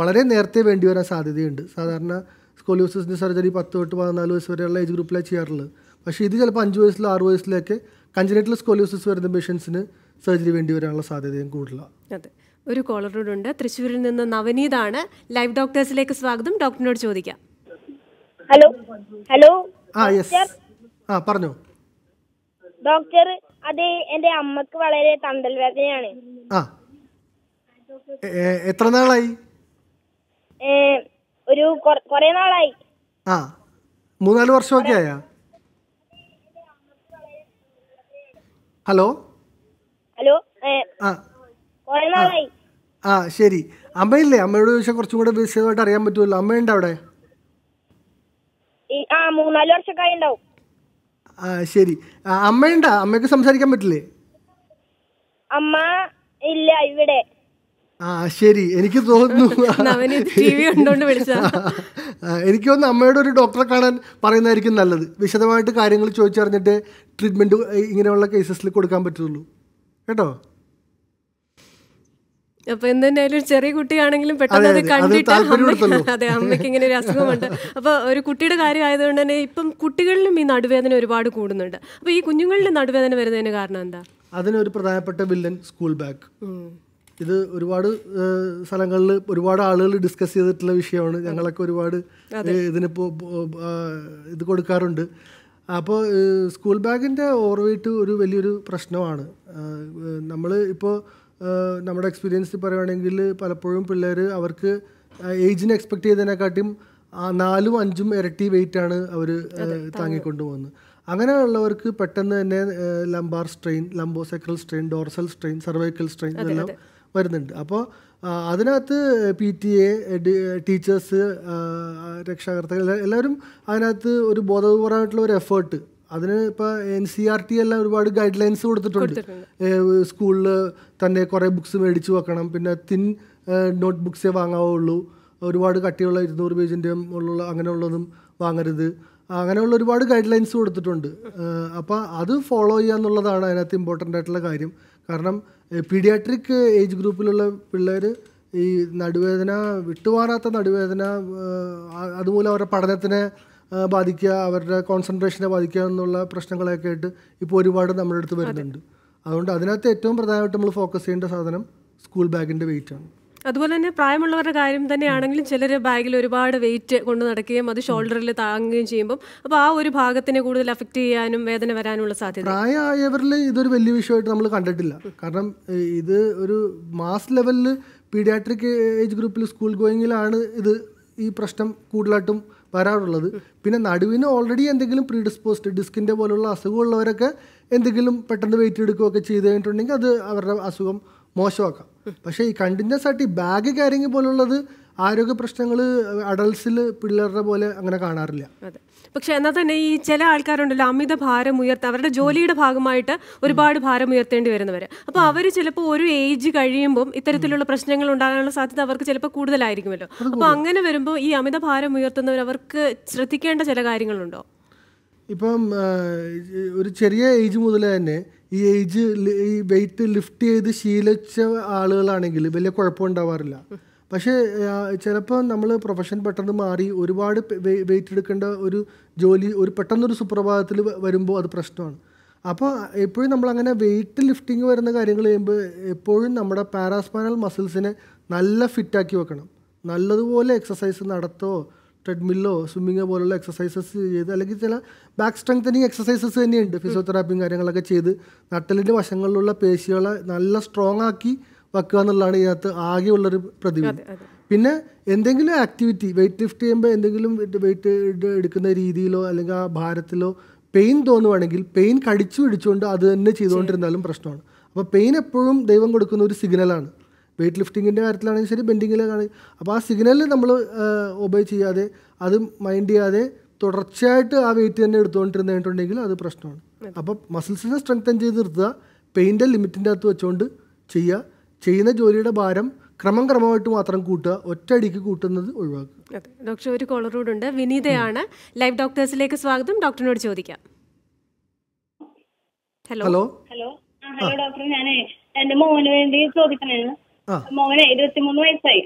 വളരെ നേരത്തെ വേണ്ടി വരാൻ സാധ്യതയുണ്ട് സാധാരണ സ്കോലിയോസിസിൻ്റെ സർജറി പത്ത് തൊട്ട് പതിനാല് വയസ്സ് വരെയുള്ള ഏജ് ഗ്രൂപ്പിലാണ് ചെയ്യാറുള്ളത് പക്ഷേ ഇത് ചിലപ്പോൾ അഞ്ച് വയസ്സിൽ ആറ് വയസ്സിലൊക്കെ കഞ്ചനറ്റൽ സ്കോലിയോസിസ് വരുന്ന പേഷ്യൻസിന് സർജറി വേണ്ടി വരാനുള്ള സാധ്യതയും കൂടുതലാണ് അതെ ഒരു കോളറോടുണ്ട് തൃശ്ശൂരിൽ നിന്ന് നവനീതാണ് ലൈവ് ഡോക്ടേഴ്സിലേക്ക് സ്വാഗതം ഡോക്ടറിനോട് ചോദിക്കാം ഹലോ ഹലോ ആ യെസ് ആ പറഞ്ഞു ഡോക്ടർ അത് എന്റെ അമ്മക്ക് വളരെ തണ്ടൽ വേദനയാണ് ആ എത്ര നാളായി ഒരു കൊറേ നാളായി ആ മൂന്നാല് വർഷമൊക്കെ ആയാ ഹലോ ഹലോ ആ ആ ശരി അമ്മയില്ലേ അമ്മയോട് ചോദിച്ചാൽ കുറച്ചും കൂടെ വിശദമായിട്ട് അറിയാൻ പറ്റുമല്ലോ അമ്മയുണ്ട് അവിടെ ആ ശരി അമ്മയുണ്ട അമ്മക്ക് സംസാരിക്കാൻ പറ്റില്ലേ അമ്മ ഇല്ല ഇവിടെ ആ ശരി എനിക്ക് തോന്നുന്നു എനിക്ക് തോന്നുന്നു അമ്മയുടെ ഒരു ഡോക്ടറെ കാണാൻ പറയുന്നതായിരിക്കും നല്ലത് വിശദമായിട്ട് കാര്യങ്ങൾ ചോദിച്ചറിഞ്ഞിട്ട് ട്രീറ്റ്മെന്റ് ഇങ്ങനെയുള്ള കേസസിൽ കൊടുക്കാൻ പറ്റുള്ളൂ കേട്ടോ അപ്പൊ എന്തായാലും ഒരു ചെറിയ കുട്ടിയാണെങ്കിലും പെട്ടെന്ന് അത് കണ്ടിട്ട് അതെ അമ്മയ്ക്ക് ഇങ്ങനെ ഒരു അസുഖമുണ്ട് അപ്പൊ ഒരു കുട്ടിയുടെ കാര്യം ആയതുകൊണ്ട് തന്നെ ഇപ്പം കുട്ടികളിലും ഈ നടുവേദന ഒരുപാട് കൂടുന്നുണ്ട് അപ്പൊ ഈ കുഞ്ഞുങ്ങളുടെ നടുവേദന വരുന്നതിന് കാരണം എന്താ അതിനൊരു പ്രധാനപ്പെട്ട വില്ലൻ സ്കൂൾ ബാഗ് ഇത് ഒരുപാട് സ്ഥലങ്ങളിൽ ഒരുപാട് ആളുകൾ ഡിസ്കസ് ചെയ്തിട്ടുള്ള വിഷയമാണ് ഞങ്ങളൊക്കെ ഒരുപാട് ഇതിനിപ്പോൾ ഇത് കൊടുക്കാറുണ്ട് അപ്പോൾ സ്കൂൾ ബാഗിൻ്റെ ഓർവേറ്റ് ഒരു വലിയൊരു പ്രശ്നമാണ് നമ്മൾ ഇപ്പോൾ നമ്മുടെ എക്സ്പീരിയൻസിൽ പറയുകയാണെങ്കിൽ പലപ്പോഴും പിള്ളേർ അവർക്ക് ഏജിനെ എക്സ്പെക്ട് ചെയ്തതിനെക്കാട്ടിയും നാലും അഞ്ചും ഇരട്ടി വെയിറ്റാണ് അവർ താങ്ങിക്കൊണ്ടു പോകുന്നത് അങ്ങനെയുള്ളവർക്ക് പെട്ടെന്ന് തന്നെ lumbar strain lumbosacral strain dorsal strain cervical strain ഇതെല്ലാം വരുന്നുണ്ട് അപ്പോൾ അതിനകത്ത് പി ടി എ ടീച്ചേഴ്സ് രക്ഷാകർത്താക്കൾ എല്ലാവരും അതിനകത്ത് ഒരു ബോധപൂർവമായിട്ടുള്ള ഒരു എഫേർട്ട് അതിന് ഇപ്പോൾ N C R e T എല്ലാം ഒരുപാട് ഗൈഡ് ലൈൻസ് കൊടുത്തിട്ടുണ്ട് സ്കൂളിൽ തന്നെ കുറേ ബുക്സ് മേടിച്ചു വെക്കണം പിന്നെ തിൻ നോട്ട് ബുക്സേ വാങ്ങാവുള്ളൂ ഒരുപാട് കട്ടിയുള്ള ഇരുന്നൂറ് പേജിൻ്റെയും ഉള്ള അങ്ങനെയുള്ളതും വാങ്ങരുത് അങ്ങനെയുള്ള ഒരുപാട് ഗൈഡ് ലൈൻസ് കൊടുത്തിട്ടുണ്ട് അപ്പോൾ അത് ഫോളോ ചെയ്യുക എന്നുള്ളതാണ് അതിനകത്ത് ഇമ്പോർട്ടൻ്റ് ആയിട്ടുള്ള കാര്യം കാരണം പീഡിയാട്രിക് ഏജ് ഗ്രൂപ്പിലുള്ള പിള്ളേർ ഈ നടുവേദന വിട്ടുമാറാത്ത നടുവേദന അതുമൂലം അവരുടെ പഠനത്തിനെ ബാധിക്കുക അവരുടെ കോൺസെൻട്രേഷനെ ബാധിക്കുക എന്നുള്ള പ്രശ്നങ്ങളൊക്കെ ആയിട്ട് ഇപ്പോൾ ഒരുപാട് നമ്മുടെ അടുത്ത് വരുന്നുണ്ട് അതുകൊണ്ട് അതിനകത്ത് ഏറ്റവും പ്രധാനമായിട്ട് നമ്മൾ ഫോക്കസ് ചെയ്യേണ്ട സാധനം സ്കൂൾ ബാഗിൻ്റെ വെയിറ്റ് ആണ് അതുപോലെ തന്നെ പ്രായമുള്ളവരുടെ കാര്യം തന്നെയാണെങ്കിലും ചിലർ ബാഗിൽ ഒരുപാട് വെയിറ്റ് കൊണ്ട് നടക്കുകയും അത് ഷോൾഡറിൽ താങ്ങുകയും ചെയ്യുമ്പോൾ അപ്പോൾ ആ ഒരു ഭാഗത്തിനെ കൂടുതൽ അഫക്റ്റ് ചെയ്യാനും വേദന വരാനുള്ള സാധ്യത പ്രായമായവരിൽ ഇതൊരു വലിയ വിഷയമായിട്ട് നമ്മൾ കണ്ടിട്ടില്ല കാരണം ഇത് ഒരു മാസ് ലെവലിൽ പീഡിയാട്രിക് ഏജ് ഗ്രൂപ്പിൽ സ്കൂൾ ഗോയിങ്ങിലാണ് ഇത് ഈ പ്രശ്നം കൂടുതലായിട്ടും വരാറുള്ളത് പിന്നെ നടുവിന് ഓൾറെഡി എന്തെങ്കിലും പ്രീഡിസ്പോസ്ഡ് ഡിസ്കിൻ്റെ പോലുള്ള അസുഖമുള്ളവരൊക്കെ എന്തെങ്കിലും പെട്ടെന്ന് വെയിറ്റ് എടുക്കുകയൊക്കെ ചെയ്ത് കഴിഞ്ഞിട്ടുണ്ടെങ്കിൽ അത് അവരുടെ അസുഖം മോശമാക്കാം പക്ഷേ ഈ കണ്ടിന്യൂസ് ആയിട്ട് ഈ ബാഗ് ക്യാരിങ് പോലുള്ളത് ആരോഗ്യ പ്രശ്നങ്ങൾ അഡൽസിൽ പിള്ളേരുടെ പോലെ അങ്ങനെ കാണാറില്ല പക്ഷേ എന്നാൽ തന്നെ ഈ ചില ആൾക്കാരുണ്ടല്ലോ അമിത ഭാരം ഉയർത്ത അവരുടെ ജോലിയുടെ ഭാഗമായിട്ട് ഒരുപാട് ഭാരം ഉയർത്തേണ്ടി വരുന്നവർ അപ്പോൾ അവർ ചിലപ്പോൾ ഒരു ഏജ് കഴിയുമ്പം ഇത്തരത്തിലുള്ള പ്രശ്നങ്ങൾ ഉണ്ടാകാനുള്ള സാധ്യത അവർക്ക് ചിലപ്പോൾ കൂടുതലായിരിക്കുമല്ലോ അപ്പോൾ അങ്ങനെ വരുമ്പോൾ ഈ അമിത ഭാരം ഉയർത്തുന്നവർ അവർക്ക് ശ്രദ്ധിക്കേണ്ട ചില കാര്യങ്ങളുണ്ടോ ഇപ്പം ഒരു ചെറിയ ഏജ് മുതൽ തന്നെ ഈ ഏജ് ഈ വെയിറ്റ് ലിഫ്റ്റ് ചെയ്ത് ശീലിച്ച ആളുകളാണെങ്കിൽ വലിയ കുഴപ്പമുണ്ടാവാറില്ല പക്ഷേ ചിലപ്പോൾ നമ്മൾ പ്രൊഫഷൻ പെട്ടെന്ന് മാറി ഒരുപാട് വെയിറ്റ് എടുക്കേണ്ട ഒരു ജോലി ഒരു പെട്ടെന്നൊരു സുപ്രഭാതത്തിൽ വരുമ്പോൾ അത് പ്രശ്നമാണ് അപ്പോൾ എപ്പോഴും നമ്മളങ്ങനെ വെയിറ്റ് ലിഫ്റ്റിംഗ് വരുന്ന കാര്യങ്ങൾ ചെയ്യുമ്പോൾ എപ്പോഴും നമ്മുടെ പാരാസ്പാനൽ മസിൽസിനെ നല്ല ഫിറ്റാക്കി വെക്കണം നല്ലതുപോലെ എക്സസൈസ് നടത്തോ ട്രെഡ്മില്ലോ സ്വിമ്മിങ്ങോ പോലുള്ള എക്സസൈസസ് ചെയ്ത് അല്ലെങ്കിൽ ചില ബാക്ക് സ്ട്രെങ്തനിങ് എക്സസൈസസ് തന്നെയുണ്ട് ഫിസിയോതെറാപ്പിയും കാര്യങ്ങളൊക്കെ ചെയ്ത് നട്ടലിൻ്റെ വശങ്ങളിലുള്ള പേശികളെ നല്ല സ്ട്രോങ് ആക്കി വെക്കുക എന്നുള്ളതാണ് ഇതിനകത്ത് ആകെയുള്ളൊരു പ്രതിവിധി പിന്നെ എന്തെങ്കിലും ആക്ടിവിറ്റി വെയിറ്റ് ലിഫ്റ്റ് ചെയ്യുമ്പോൾ എന്തെങ്കിലും വെയിറ്റ് എടുക്കുന്ന രീതിയിലോ അല്ലെങ്കിൽ ആ ഭാരത്തിലോ പെയിൻ തോന്നുവാണെങ്കിൽ പെയിൻ കടിച്ചു പിടിച്ചുകൊണ്ട് അത് തന്നെ ചെയ്തുകൊണ്ടിരുന്നാലും പ്രശ്നമാണ് അപ്പോൾ പെയിൻ എപ്പോഴും ദൈവം കൊടുക്കുന്ന ഒരു സിഗ്നലാണ് വെയിറ്റ് ലിഫ്റ്റിങ്ങിൻ്റെ കാര്യത്തിലാണെങ്കിൽ ശരി ബെൻഡിങ്ങിലാണ് അപ്പോൾ ആ സിഗ്നലിൽ നമ്മൾ ഒബേ ചെയ്യാതെ അത് മൈൻഡ് ചെയ്യാതെ തുടർച്ചയായിട്ട് ആ വെയിറ്റ് തന്നെ എടുത്തുകൊണ്ടിരുന്നിട്ടുണ്ടെങ്കിൽ അത് പ്രശ്നമാണ് അപ്പോൾ മസിൽസിനെ സ്ട്രെങ്തൻ ചെയ്ത് നിർത്തുക പെയിൻ്റെ ലിമിറ്റിൻ്റെ അകത്ത് വെച്ചുകൊണ്ട് ചെയ്യുക ചെയ്യുന്ന ജോലിയുടെ ഭാരം ക്രമം ക്രമമായിട്ട് മാത്രം കൂട്ടുക ഒറ്റയടിക്ക് കൂട്ടുന്നത് ഒഴിവാക്കുക ഡോക്ടർ ഒരു കോളറോടുണ്ട് ഉണ്ട് വിനീതയാണ് ലൈവ് ഡോക്ടേഴ്സിലേക്ക് സ്വാഗതം ഡോക്ടറിനോട് ചോദിക്കാം hello hello hello hello doctor ഞാനേ എന്റെ മോന് വേണ്ടി ചോദിക്കണേ മോനെ ഇരുപത്തിമൂന്ന് വയസ്സായി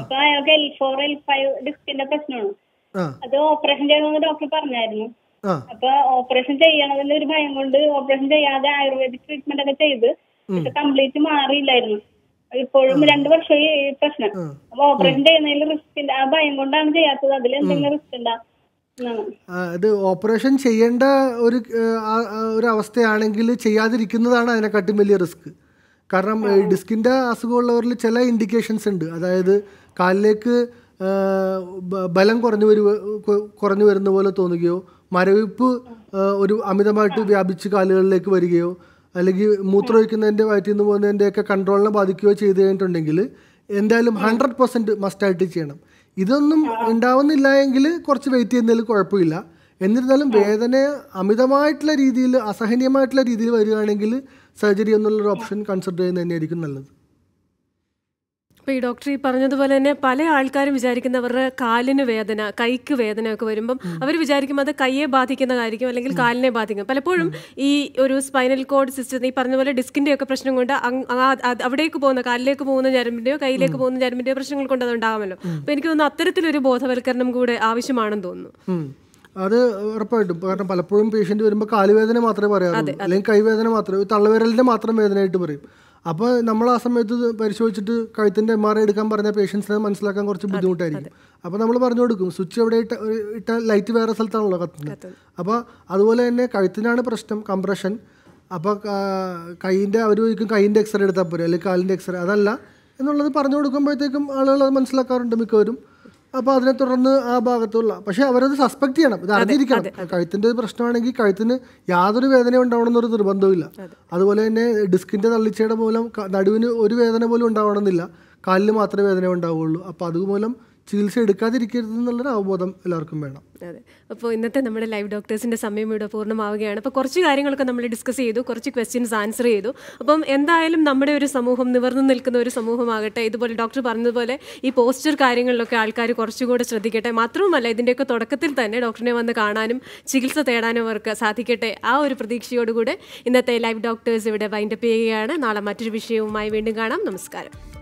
അപ്പൊ അയാൾക്ക് എൽ ഫോർ എൽ ഫൈവ് ഡിസ്കിന്റെ പ്രശ്നമാണ് അത് ഓപ്പറേഷൻ ചെയ്യണമെന്ന് ഡോക്ടർ പറഞ്ഞായിരുന്നു അപ്പൊ ഓപ്പറേഷൻ ചെയ്യണതിൽ ഒരു ഭയം കൊണ്ട് ഓപ്പറേഷൻ ചെയ്യാതെ ആയുർവേദിക് ട്രീറ്റ്മെന്റ് ഒക്കെ ചെയ്ത് കംപ്ലീറ്റ് മാറിയില്ലായിരുന്നു ഇപ്പോഴും രണ്ടു ഈ പ്രശ്നം അപ്പൊ ഓപ്പറേഷൻ ചെയ്യുന്നതിൽ റിസ്ക് ഇല്ല ആ ഭയം കൊണ്ടാണ് ചെയ്യാത്തത് അതിൽ എന്തെങ്കിലും റിസ്ക് ഉണ്ടാ ഇത് ഓപ്പറേഷൻ ചെയ്യേണ്ട ഒരു ഒരു അവസ്ഥയാണെങ്കിൽ ചെയ്യാതിരിക്കുന്നതാണ് അതിനെക്കാട്ടും വലിയ റിസ്ക് കാരണം ഡിസ്കിൻ്റെ അസുഖമുള്ളവരിൽ ചില ഇൻഡിക്കേഷൻസ് ഉണ്ട് അതായത് കാലിലേക്ക് ബലം കുറഞ്ഞു വരുവ കുറഞ്ഞു വരുന്ന പോലെ തോന്നുകയോ മരവിപ്പ് ഒരു അമിതമായിട്ട് വ്യാപിച്ച് കാലുകളിലേക്ക് വരികയോ അല്ലെങ്കിൽ മൂത്രമൊഴിക്കുന്നതിൻ്റെ വയറ്റിൽ നിന്ന് പോകുന്നതിൻ്റെയൊക്കെ കൺട്രോളിനെ ബാധിക്കുകയോ ചെയ്തു കഴിഞ്ഞിട്ടുണ്ടെങ്കിൽ എന്തായാലും ഹൺഡ്രഡ് പെർസെൻറ്റ് മസ്റ്റായിട്ട് ചെയ്യണം ഇതൊന്നും ഉണ്ടാവുന്നില്ല എങ്കിൽ കുറച്ച് വെയിറ്റ് ചെയ്യുന്നതിൽ കുഴപ്പമില്ല എന്നിരുന്നാലും വേദന അമിതമായിട്ടുള്ള രീതിയിൽ അസഹനീയമായിട്ടുള്ള രീതിയിൽ വരികയാണെങ്കിൽ സർജറി എന്നുള്ളൊരു ഓപ്ഷൻ കൺസിഡർ ചെയ്യുന്നത് തന്നെയായിരിക്കും നല്ലത് അപ്പോൾ ഈ ഡോക്ടർ ഈ പറഞ്ഞതുപോലെ തന്നെ പല ആൾക്കാരും വിചാരിക്കുന്ന അവരുടെ കാലിന് വേദന കൈക്ക് വേദന ഒക്കെ വരുമ്പം അവർ വിചാരിക്കും അത് കൈയെ കാര്യം അല്ലെങ്കിൽ കാലിനെ ബാധിക്കും പലപ്പോഴും ഈ ഒരു സ്പൈനൽ കോഡ് സിസ്റ്റം ഈ പറഞ്ഞ പോലെ ഡിസ്കിൻ്റെ ഒക്കെ പ്രശ്നം കൊണ്ട് അവിടേക്ക് പോകുന്ന കാലിലേക്ക് പോകുന്ന ഞരമ്പിൻ്റെയോ കയ്യിലേക്ക് പോകുന്ന ഞരമ്പിൻ്റെയോ പ്രശ്നങ്ങൾ കൊണ്ട് അത് ഉണ്ടാകാമല്ലോ അപ്പോൾ എനിക്ക് തോന്നുന്നു അത്തരത്തിലൊരു ബോധവൽക്കരണം കൂടെ ആവശ്യമാണെന്ന് തോന്നുന്നു അത് ഉറപ്പായിട്ടും കാരണം പലപ്പോഴും പേഷ്യന്റ് വരുമ്പോൾ കാലുവേദന മാത്രമേ പറയാറുള്ളൂ അല്ലെങ്കിൽ കൈവേദന മാത്രമേ തള്ളവിരലിന്റെ മാത്രം വേദനയായിട്ട് പറയും അപ്പോൾ നമ്മൾ ആ സമയത്ത് പരിശോധിച്ചിട്ട് കഴുത്തിൻ്റെ എം ആർ ഐ എടുക്കാൻ പറഞ്ഞ പേഷ്യൻസിനെ മനസ്സിലാക്കാൻ കുറച്ച് ബുദ്ധിമുട്ടായിരിക്കും അപ്പോൾ നമ്മൾ പറഞ്ഞു കൊടുക്കും സ്വിച്ച് എവിടെ ഇട്ട ഇട്ട ലൈറ്റ് വേറെ സ്ഥലത്താണല്ലോ കത്തുന്നത് അപ്പോൾ അതുപോലെ തന്നെ കഴുത്തിനാണ് പ്രശ്നം കംപ്രഷൻ അപ്പോൾ കൈയിൻ്റെ അവർ ചോദിക്കും കൈയിൻ്റെ എക്സ്റേ എടുത്താൽ പോരെ അല്ലെങ്കിൽ കാലിൻ്റെ എക്സ്റേ അതല്ല എന്നുള്ളത് പറഞ്ഞു കൊടുക്കുമ്പോഴത്തേക്കും ആളുകൾ അത് മനസ്സിലാക്കാറുണ്ട് മിക്കവരും അപ്പോൾ അതിനെ തുടർന്ന് ആ ഭാഗത്തുള്ള പക്ഷെ അവരത് സസ്പെക്ട് ചെയ്യണം ഇത് അറിഞ്ഞിരിക്കണം കഴുത്തിന്റെ പ്രശ്നമാണെങ്കിൽ കഴുത്തിന് യാതൊരു വേദന ഉണ്ടാവണമെന്നൊരു നിർബന്ധമില്ല അതുപോലെ തന്നെ ഡിസ്കിന്റെ തള്ളിച്ചയുടെ മൂലം നടുവിന് ഒരു വേദന പോലും ഉണ്ടാവണമെന്നില്ല കാലിൽ മാത്രമേ വേദന ഉണ്ടാവുകയുള്ളൂ അപ്പോൾ അതുമൂലം ചികിത്സ എടുക്കാതിരിക്കരുത് എന്നുള്ളൊരു അവബോധം എല്ലാവർക്കും വേണം അതെ അപ്പോൾ ഇന്നത്തെ നമ്മുടെ ലൈവ് ഡോക്ടേഴ്സിൻ്റെ സമയം ഇവിടെ പൂർണ്ണമാവുകയാണ് അപ്പോൾ കുറച്ച് കാര്യങ്ങളൊക്കെ നമ്മൾ ഡിസ്കസ് ചെയ്തു കുറച്ച് ക്വസ്റ്റ്യൻസ് ആൻസർ ചെയ്തു അപ്പം എന്തായാലും നമ്മുടെ ഒരു സമൂഹം നിവർന്നു നിൽക്കുന്ന ഒരു സമൂഹമാകട്ടെ ഇതുപോലെ ഡോക്ടർ പറഞ്ഞതുപോലെ ഈ പോസ്റ്റർ കാര്യങ്ങളിലൊക്കെ ആൾക്കാർ കുറച്ചുകൂടെ ശ്രദ്ധിക്കട്ടെ മാത്രവുമല്ല ഇതിൻ്റെയൊക്കെ തുടക്കത്തിൽ തന്നെ ഡോക്ടറിനെ വന്ന് കാണാനും ചികിത്സ തേടാനും അവർക്ക് സാധിക്കട്ടെ ആ ഒരു പ്രതീക്ഷയോടുകൂടെ ഇന്നത്തെ ലൈവ് ഡോക്ടേഴ്സ് ഇവിടെ വൈൻഡപ്പ് ചെയ്യുകയാണ് നാളെ മറ്റൊരു വിഷയവുമായി വീണ്ടും കാണാം നമസ്കാരം